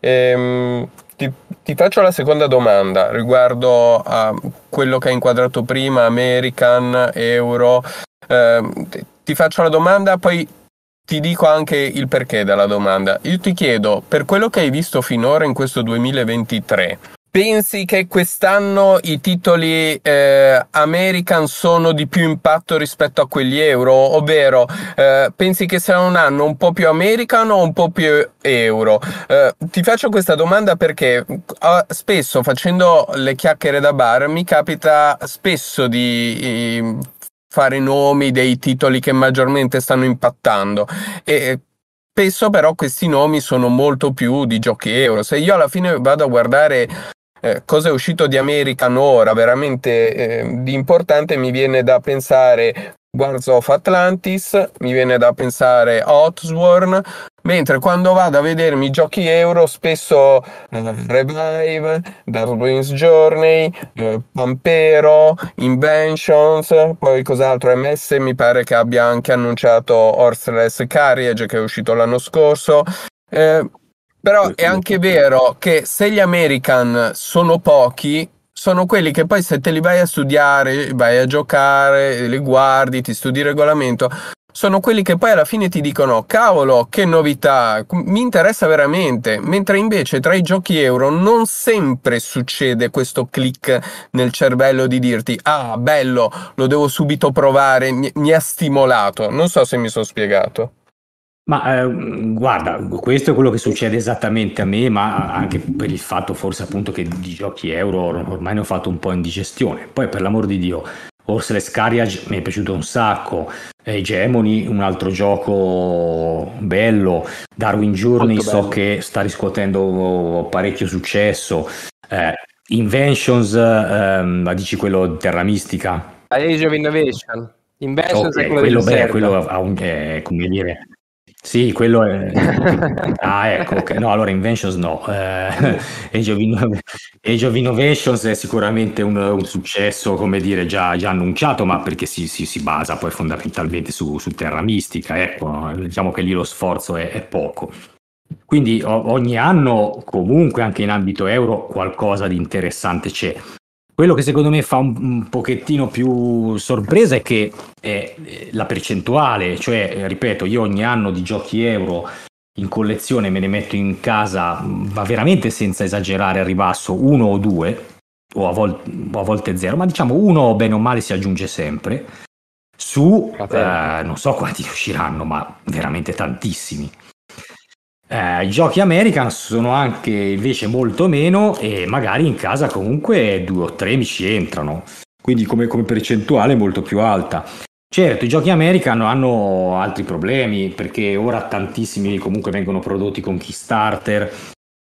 Ehm, ti, ti, faccio la seconda domanda riguardo a quello che hai inquadrato prima, American, Euro. Ehm, ti faccio la domanda, poi ti dico anche il perché della domanda. Io ti chiedo, per quello che hai visto finora in questo 2023, Pensi che quest'anno i titoli eh, American sono di più impatto rispetto a quelli euro? Ovvero, eh, pensi che sarà un anno un po' più American o un po' più euro? Eh, ti faccio questa domanda perché ah, spesso facendo le chiacchiere da bar mi capita spesso di eh, fare nomi dei titoli che maggiormente stanno impattando e, Spesso però questi nomi sono molto più di giochi euro. Se io alla fine vado a guardare eh, cosa è uscito di American ora veramente eh, di importante mi viene da pensare Wars of Atlantis, mi viene da pensare a mentre quando vado a vedermi i giochi euro spesso eh, Revive, Darwin's Journey, eh, Pampero, Inventions, poi cos'altro MS mi pare che abbia anche annunciato Horseless Carriage che è uscito l'anno scorso. Eh, però è anche vero che se gli American sono pochi, sono quelli che poi se te li vai a studiare, vai a giocare, li guardi, ti studi il regolamento, sono quelli che poi alla fine ti dicono cavolo, che novità, mi interessa veramente, mentre invece tra i giochi euro non sempre succede questo click nel cervello di dirti ah bello, lo devo subito provare, mi, mi ha stimolato, non so se mi sono spiegato. Ma eh, guarda, questo è quello che succede esattamente a me, ma anche per il fatto forse appunto che di giochi euro ormai ne ho fatto un po' indigestione. Poi per l'amor di Dio, Horseless Carriage mi è piaciuto un sacco, eh, Hegemony un altro gioco bello, Darwin Journey so che sta riscuotendo parecchio successo, eh, Inventions, ehm, ma dici quello Terra Mistica? Age of Innovation. Inventions okay, è quello, quello, beh, quello ha un, è, eh, come dire sì, quello è... Ah, ecco, okay. no, allora Inventions no. Eh, Age, of Inno... Age, of Innovations è sicuramente un, un successo, come dire, già, già annunciato, ma perché si, si, si, basa poi fondamentalmente su, su Terra Mistica, ecco, diciamo che lì lo sforzo è, è poco. Quindi o- ogni anno, comunque anche in ambito euro, qualcosa di interessante c'è. Quello che secondo me fa un, un pochettino più sorpresa è che è eh, la percentuale, cioè eh, ripeto, io ogni anno di giochi euro in collezione me ne metto in casa, va mm, veramente senza esagerare al ribasso, uno o due, o a, vol- o a volte zero, ma diciamo uno bene o male si aggiunge sempre, su eh, non so quanti usciranno, ma veramente tantissimi. Eh, I giochi American sono anche invece molto meno e magari in casa comunque due o tre mi ci entrano, quindi come, come percentuale molto più alta. Certo, i giochi American hanno altri problemi perché ora tantissimi comunque vengono prodotti con Kickstarter,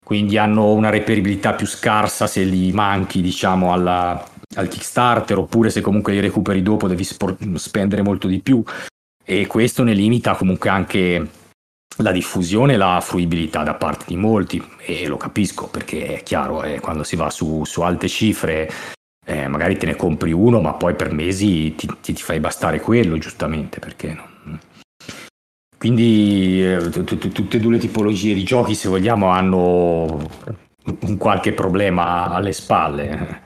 quindi hanno una reperibilità più scarsa se li manchi diciamo alla, al Kickstarter oppure se comunque li recuperi dopo devi spor- spendere molto di più e questo ne limita comunque anche la diffusione e la fruibilità da parte di molti, e lo capisco perché è chiaro, eh, quando si va su, su alte cifre eh, magari te ne compri uno, ma poi per mesi ti, ti, ti fai bastare quello, giustamente, perché non... Quindi eh, tutte e due le tipologie di giochi, se vogliamo, hanno un qualche problema alle spalle.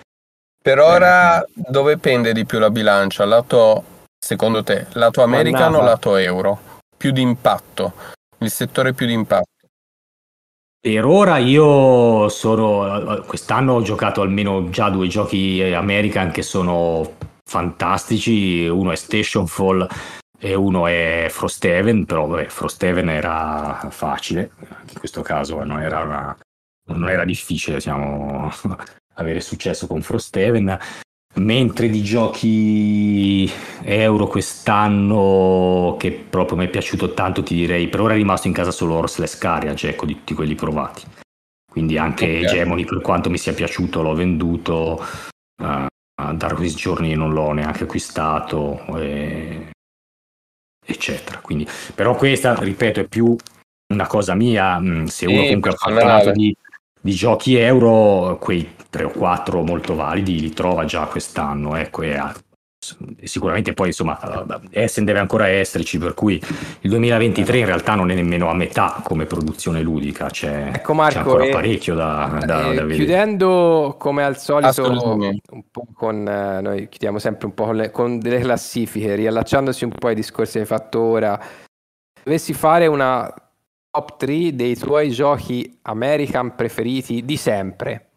Per ora dove pende di più la bilancia? Lato, secondo te, lato americano o lato euro? Più di impatto? il settore più di impatto? Per ora io sono, quest'anno ho giocato almeno già due giochi American che sono fantastici, uno è Station Fall e uno è Frost Heaven, però vabbè, Heaven era facile, in questo caso non era, una, non era difficile diciamo, avere successo con Frost Heaven. Mentre di giochi euro quest'anno, che proprio mi è piaciuto tanto, ti direi per ora è rimasto in casa solo Orsless Carriage, cioè, ecco, di tutti quelli provati. Quindi anche okay. Hegemony, per quanto mi sia piaciuto, l'ho venduto. Uh, da questi non l'ho neanche acquistato, e... eccetera. Quindi, però questa, ripeto, è più una cosa mia. Mm, se uno sì, comunque ha parlato di, di giochi euro, quei tre o quattro molto validi li trova già quest'anno, ecco, e ha sicuramente poi insomma eh, Essen deve ancora esserci per cui il 2023 in realtà non è nemmeno a metà come produzione ludica c'è, ecco Marco, c'è ancora e, parecchio da, da, da vedere chiudendo come al solito un po' con eh, noi chiudiamo sempre un po' con, le, con, delle classifiche riallacciandosi un po' ai discorsi che hai fatto ora dovessi fare una top 3 dei tuoi giochi American preferiti di sempre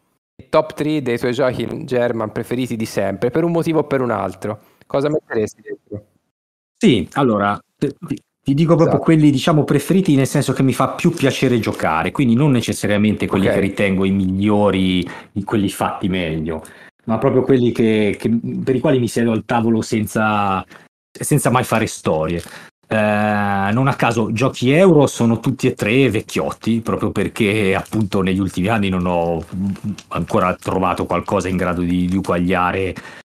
top 3 dei tuoi giochi in German preferiti di sempre, per un motivo o per un altro, cosa metteresti dentro? Sì, allora, ti dico proprio esatto. quelli, diciamo, preferiti nel senso che mi fa più piacere giocare, quindi non necessariamente quelli okay. che ritengo i migliori, quelli fatti meglio, ma proprio quelli che, che, per i quali mi siedo al tavolo senza, senza mai fare storie. Eh, non a caso giochi euro sono tutti e tre vecchiotti, proprio perché appunto negli ultimi anni non ho mm, ancora trovato qualcosa in grado di, di uguagliare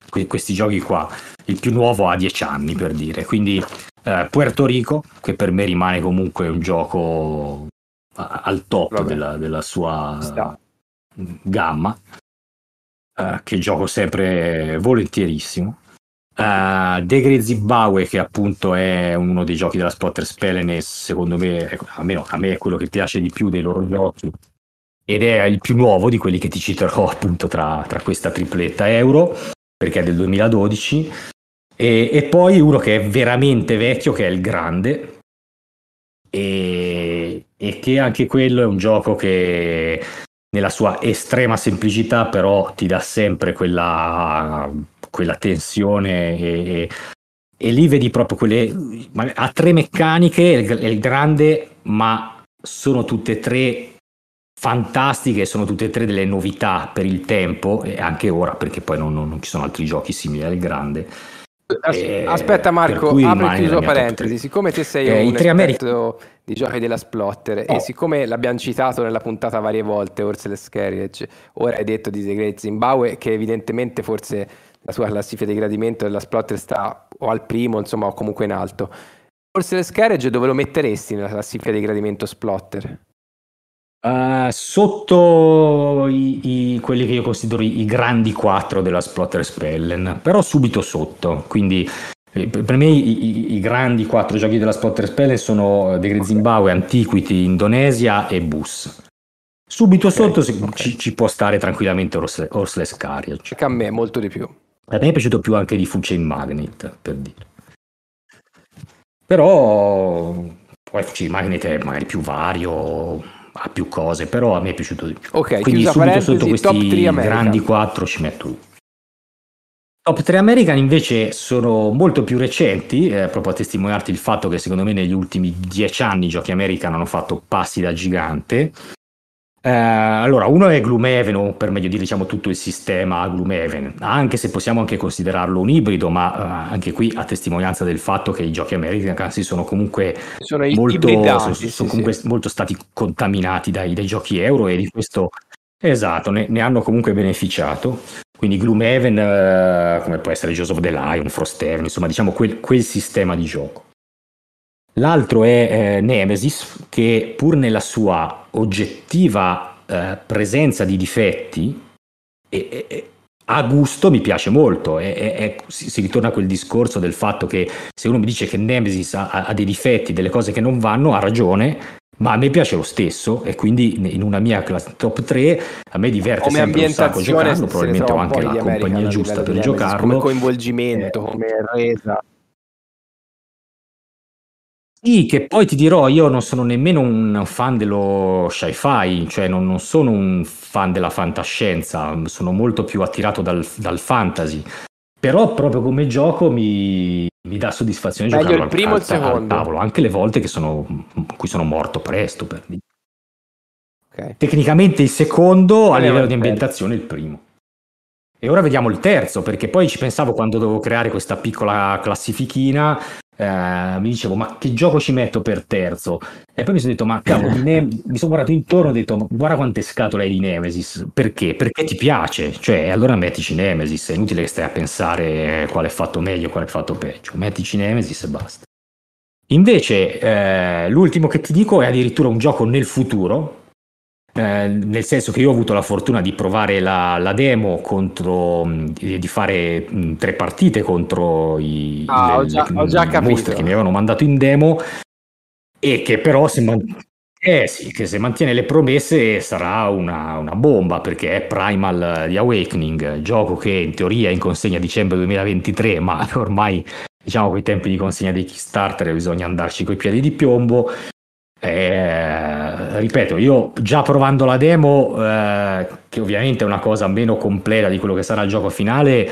que- questi giochi qua. Il più nuovo ha dieci anni per dire, quindi eh, Puerto Rico, che per me rimane comunque un gioco al top della, della, sua Sta. gamma, eh, che gioco sempre volentierissimo. Uh, eh, Degre Zimbabwe, che appunto è uno dei giochi della Spotter Spellene secondo me, ecco, almeno a me è quello che piace di più dei loro giochi, ed è il più nuovo di quelli che ti citerò appunto tra, tra questa tripletta euro, perché è del 2012, e, e, poi uno che è veramente vecchio, che è il Grande, e, e che anche quello è un gioco che nella sua estrema semplicità però ti dà sempre quella quella tensione e, e lì vedi proprio quelle ha tre meccaniche è il grande ma sono tutte e tre fantastiche sono tutte e tre delle novità per il tempo e anche ora perché poi non, non, non ci sono altri giochi simili al grande eh, aspetta Marco apri e chiuso parentesi siccome te sei eh, un esperto di giochi della splotter oh. e siccome l'abbiamo citato nella puntata varie volte Ursula Skerridge ora hai detto di The Great Zimbabwe che evidentemente forse la sua classifica di gradimento della Splotter sta o al primo, insomma, o comunque in alto. Forse Scarage dove lo metteresti nella classifica di gradimento Splotter? Uh, sotto i, i, quelli che io considero i grandi quattro della Splotter Spellen, però subito sotto, quindi eh, per me i, i, i, grandi quattro giochi della Spotter Spellen sono The eh, Great Zimbabwe, Antiquity, Indonesia e Bus. Subito okay, sotto okay. Ci, ci, può stare tranquillamente Horseless Carriage. Che a me molto di più a me è piaciuto più anche di Full Chain Magnet per dire però poi Full Chain Magnet è magari più vario ha più cose però a me è piaciuto di più ok quindi subito sotto questi grandi quattro ci metto lui Top 3 American invece sono molto più recenti, eh, proprio a testimoniarti il fatto che secondo me negli ultimi dieci anni i giochi American hanno fatto passi da gigante. Eh, allora, uno è Gloomhaven, o per meglio dire, diciamo tutto il sistema Gloomhaven, anche se possiamo anche considerarlo un ibrido, ma eh, anche qui a testimonianza del fatto che i giochi American si sono comunque, sono molto, sono, sì, sono comunque sì. molto, stati contaminati dai, dai, giochi euro e di questo esatto, ne, ne hanno comunque beneficiato. Quindi Gloomhaven, eh, come può essere Joseph the Lion, Frosthaven, insomma, diciamo quel, quel sistema di gioco. L'altro è eh, Nemesis, che pur nella sua oggettiva eh, presenza di difetti e, e, a gusto mi piace molto. E, e, si, si, ritorna a quel discorso del fatto che se uno mi dice che Nemesis ha, ha dei difetti, delle cose che non vanno, ha ragione, ma a me piace lo stesso e quindi in una mia class- top 3 a me diverte come sempre un sacco giocarlo probabilmente ho anche la compagnia giusta per giocarlo come coinvolgimento eh, come resa sì, che poi ti dirò, io non sono nemmeno un fan dello sci-fi, cioè non, non sono un fan della fantascienza, sono molto più attirato dal, dal fantasy. Però proprio come gioco mi, mi dà soddisfazione Meglio giocarlo il primo al, e il secondo. tavolo, anche le volte che sono, cui sono morto presto. Per dire. okay. Tecnicamente il secondo, a livello di ambientazione, il primo. E ora vediamo il terzo, perché poi ci pensavo quando dovevo creare questa piccola classifichina, eh, mi dicevo ma che gioco ci metto per terzo e poi mi sono detto ma cavolo ne- mi sono guardato intorno e ho detto ma guarda quante scatole hai di Nemesis perché? perché ti piace cioè allora mettici Nemesis è inutile che stai a pensare quale è fatto meglio quale è fatto peggio mettici Nemesis e basta invece eh, l'ultimo che ti dico è addirittura un gioco nel futuro eh, nel senso che io ho avuto la fortuna di provare la, la demo contro mm, di fare mh, mm, tre partite contro i, ah, le, già, le, ho mostri che mi avevano mandato in demo e che però se, man- eh sì, che se mantiene le promesse sarà una, una, bomba perché è Primal The eh, Awakening, gioco che in teoria è in consegna a dicembre 2023, ma ormai diciamo con i tempi di consegna dei Kickstarter bisogna andarci coi piedi di piombo eh, ripeto, io già provando la demo, eh, che ovviamente è una cosa meno completa di quello che sarà il gioco finale,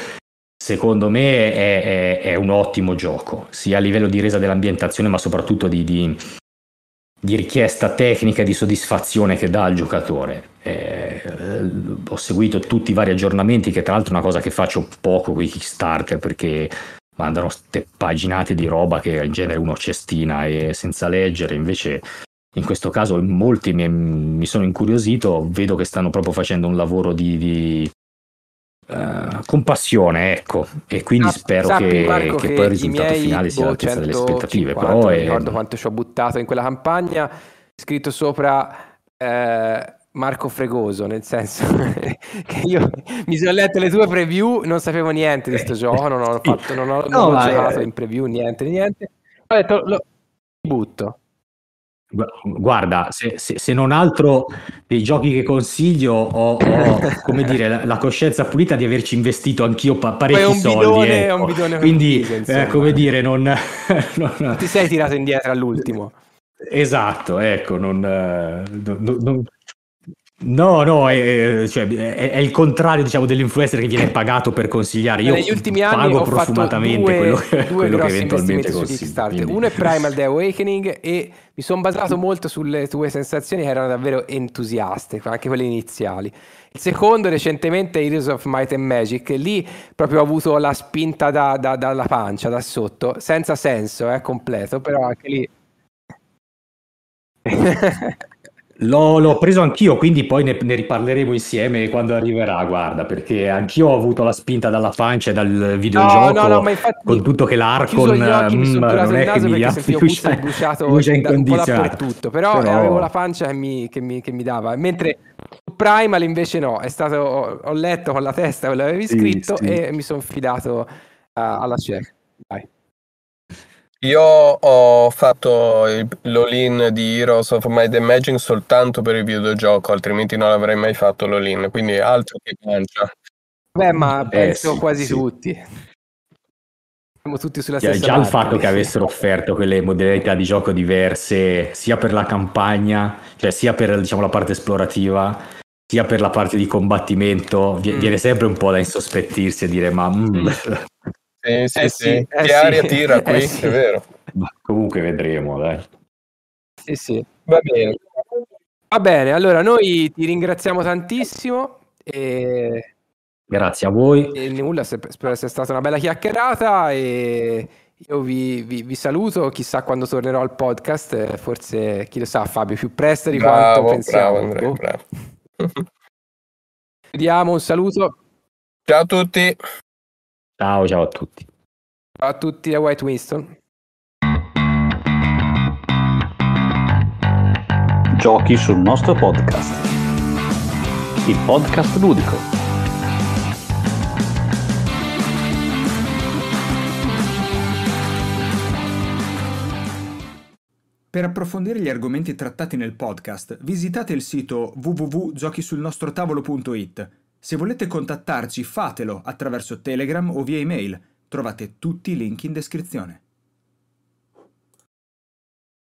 secondo me è, è, è un ottimo gioco, sia a livello di resa dell'ambientazione, ma soprattutto di, di, di richiesta tecnica e di soddisfazione che dà al giocatore. Eh, ho seguito tutti i vari aggiornamenti, che tra l'altro è una cosa che faccio poco con i Kickstarter, perché mandano queste paginate di roba che in genere uno cestina e senza leggere, invece in questo caso in molti mi, mi, sono incuriosito, vedo che stanno proprio facendo un lavoro di, di uh, compassione, ecco, e quindi ah, spero sappi, che, che, che, poi il risultato finale sia all'altezza boh, delle aspettative. Però non è... ricordo quanto ci ho buttato in quella campagna, scritto sopra... Eh Marco Fregoso, nel senso che io mi sono letto le tue preview, non sapevo niente di questo gioco, non ho, fatto, non ho, no, non ho giocato eh, in preview, niente, niente. Ho detto, lo butto. Guarda, se, se, se, non altro dei giochi che consiglio ho, ho come dire, la, la, coscienza pulita di averci investito anch'io pa- parecchi un soldi. Bidone, ecco. un bidone Quindi, bidone, eh, come dire, non, non... Ti sei tirato indietro all'ultimo. Esatto, ecco, non, eh, non No, no, è, cioè, è, è, il contrario diciamo, dell'influencer che viene pagato per consigliare. Io negli ultimi anni pago ho profumatamente due, quello, due quello che eventualmente consiglio. Uno è Primal The Awakening e mi sono basato molto sulle tue sensazioni che erano davvero entusiaste, anche quelle iniziali. Il secondo recentemente è Heroes of Might and Magic, lì proprio ho avuto la spinta da, da, dalla pancia, da sotto, senza senso, è eh, completo, però anche lì... L'ho, l'ho, preso anch'io, quindi poi ne, ne, riparleremo insieme quando arriverà, guarda, perché anch'io ho avuto la spinta dalla pancia e dal videogioco, no, no, no, ma infatti, con tutto che l'Arcon occhi, mh, mm, non è che mi ha fiducia, bruciato fiducia dappertutto, però, però avevo la pancia che mi, che mi, che mi dava, mentre Primal invece no, è stato, ho, letto con la testa quello che avevi sì, scritto sì. e mi sono fidato uh, alla cieca. Vai. Io ho fatto il- l'all-in di Heroes of Might and Magic soltanto per il videogioco, altrimenti non avrei mai fatto l'all-in, quindi altro che pancia. Beh, ma eh, penso sì, quasi sì. tutti. Siamo tutti sulla stessa. Cioè, stessa già il fatto che avessero offerto quelle modalità di gioco diverse, sia per la campagna, cioè sia per diciamo, la parte esplorativa, sia per la parte di combattimento, Mm. viene sempre un po' da insospettirsi e dire: Ma mm, mm. Sì, sì, eh sì, sì. Eh che aria tira eh qui, è vero. Ma comunque vedremo, dai. Sì, sì. Va bene. Va bene, allora noi ti ringraziamo tantissimo. E... Grazie a voi. E nulla, spero sia stata una bella chiacchierata e io vi, vi, vi, saluto, chissà quando tornerò al podcast, forse chi lo sa Fabio più presto di bravo, quanto pensiamo. Bravo, bravo. Boh. Vediamo, un saluto. Ciao a tutti. Ciao, ciao a tutti. Ciao a tutti da White Winston. Giochi sul nostro podcast. Il podcast ludico. Per approfondire gli argomenti trattati nel podcast, visitate il sito www.giochisulnostrotavolo.it se volete contattarci fatelo attraverso Telegram o via email, trovate tutti i link in descrizione.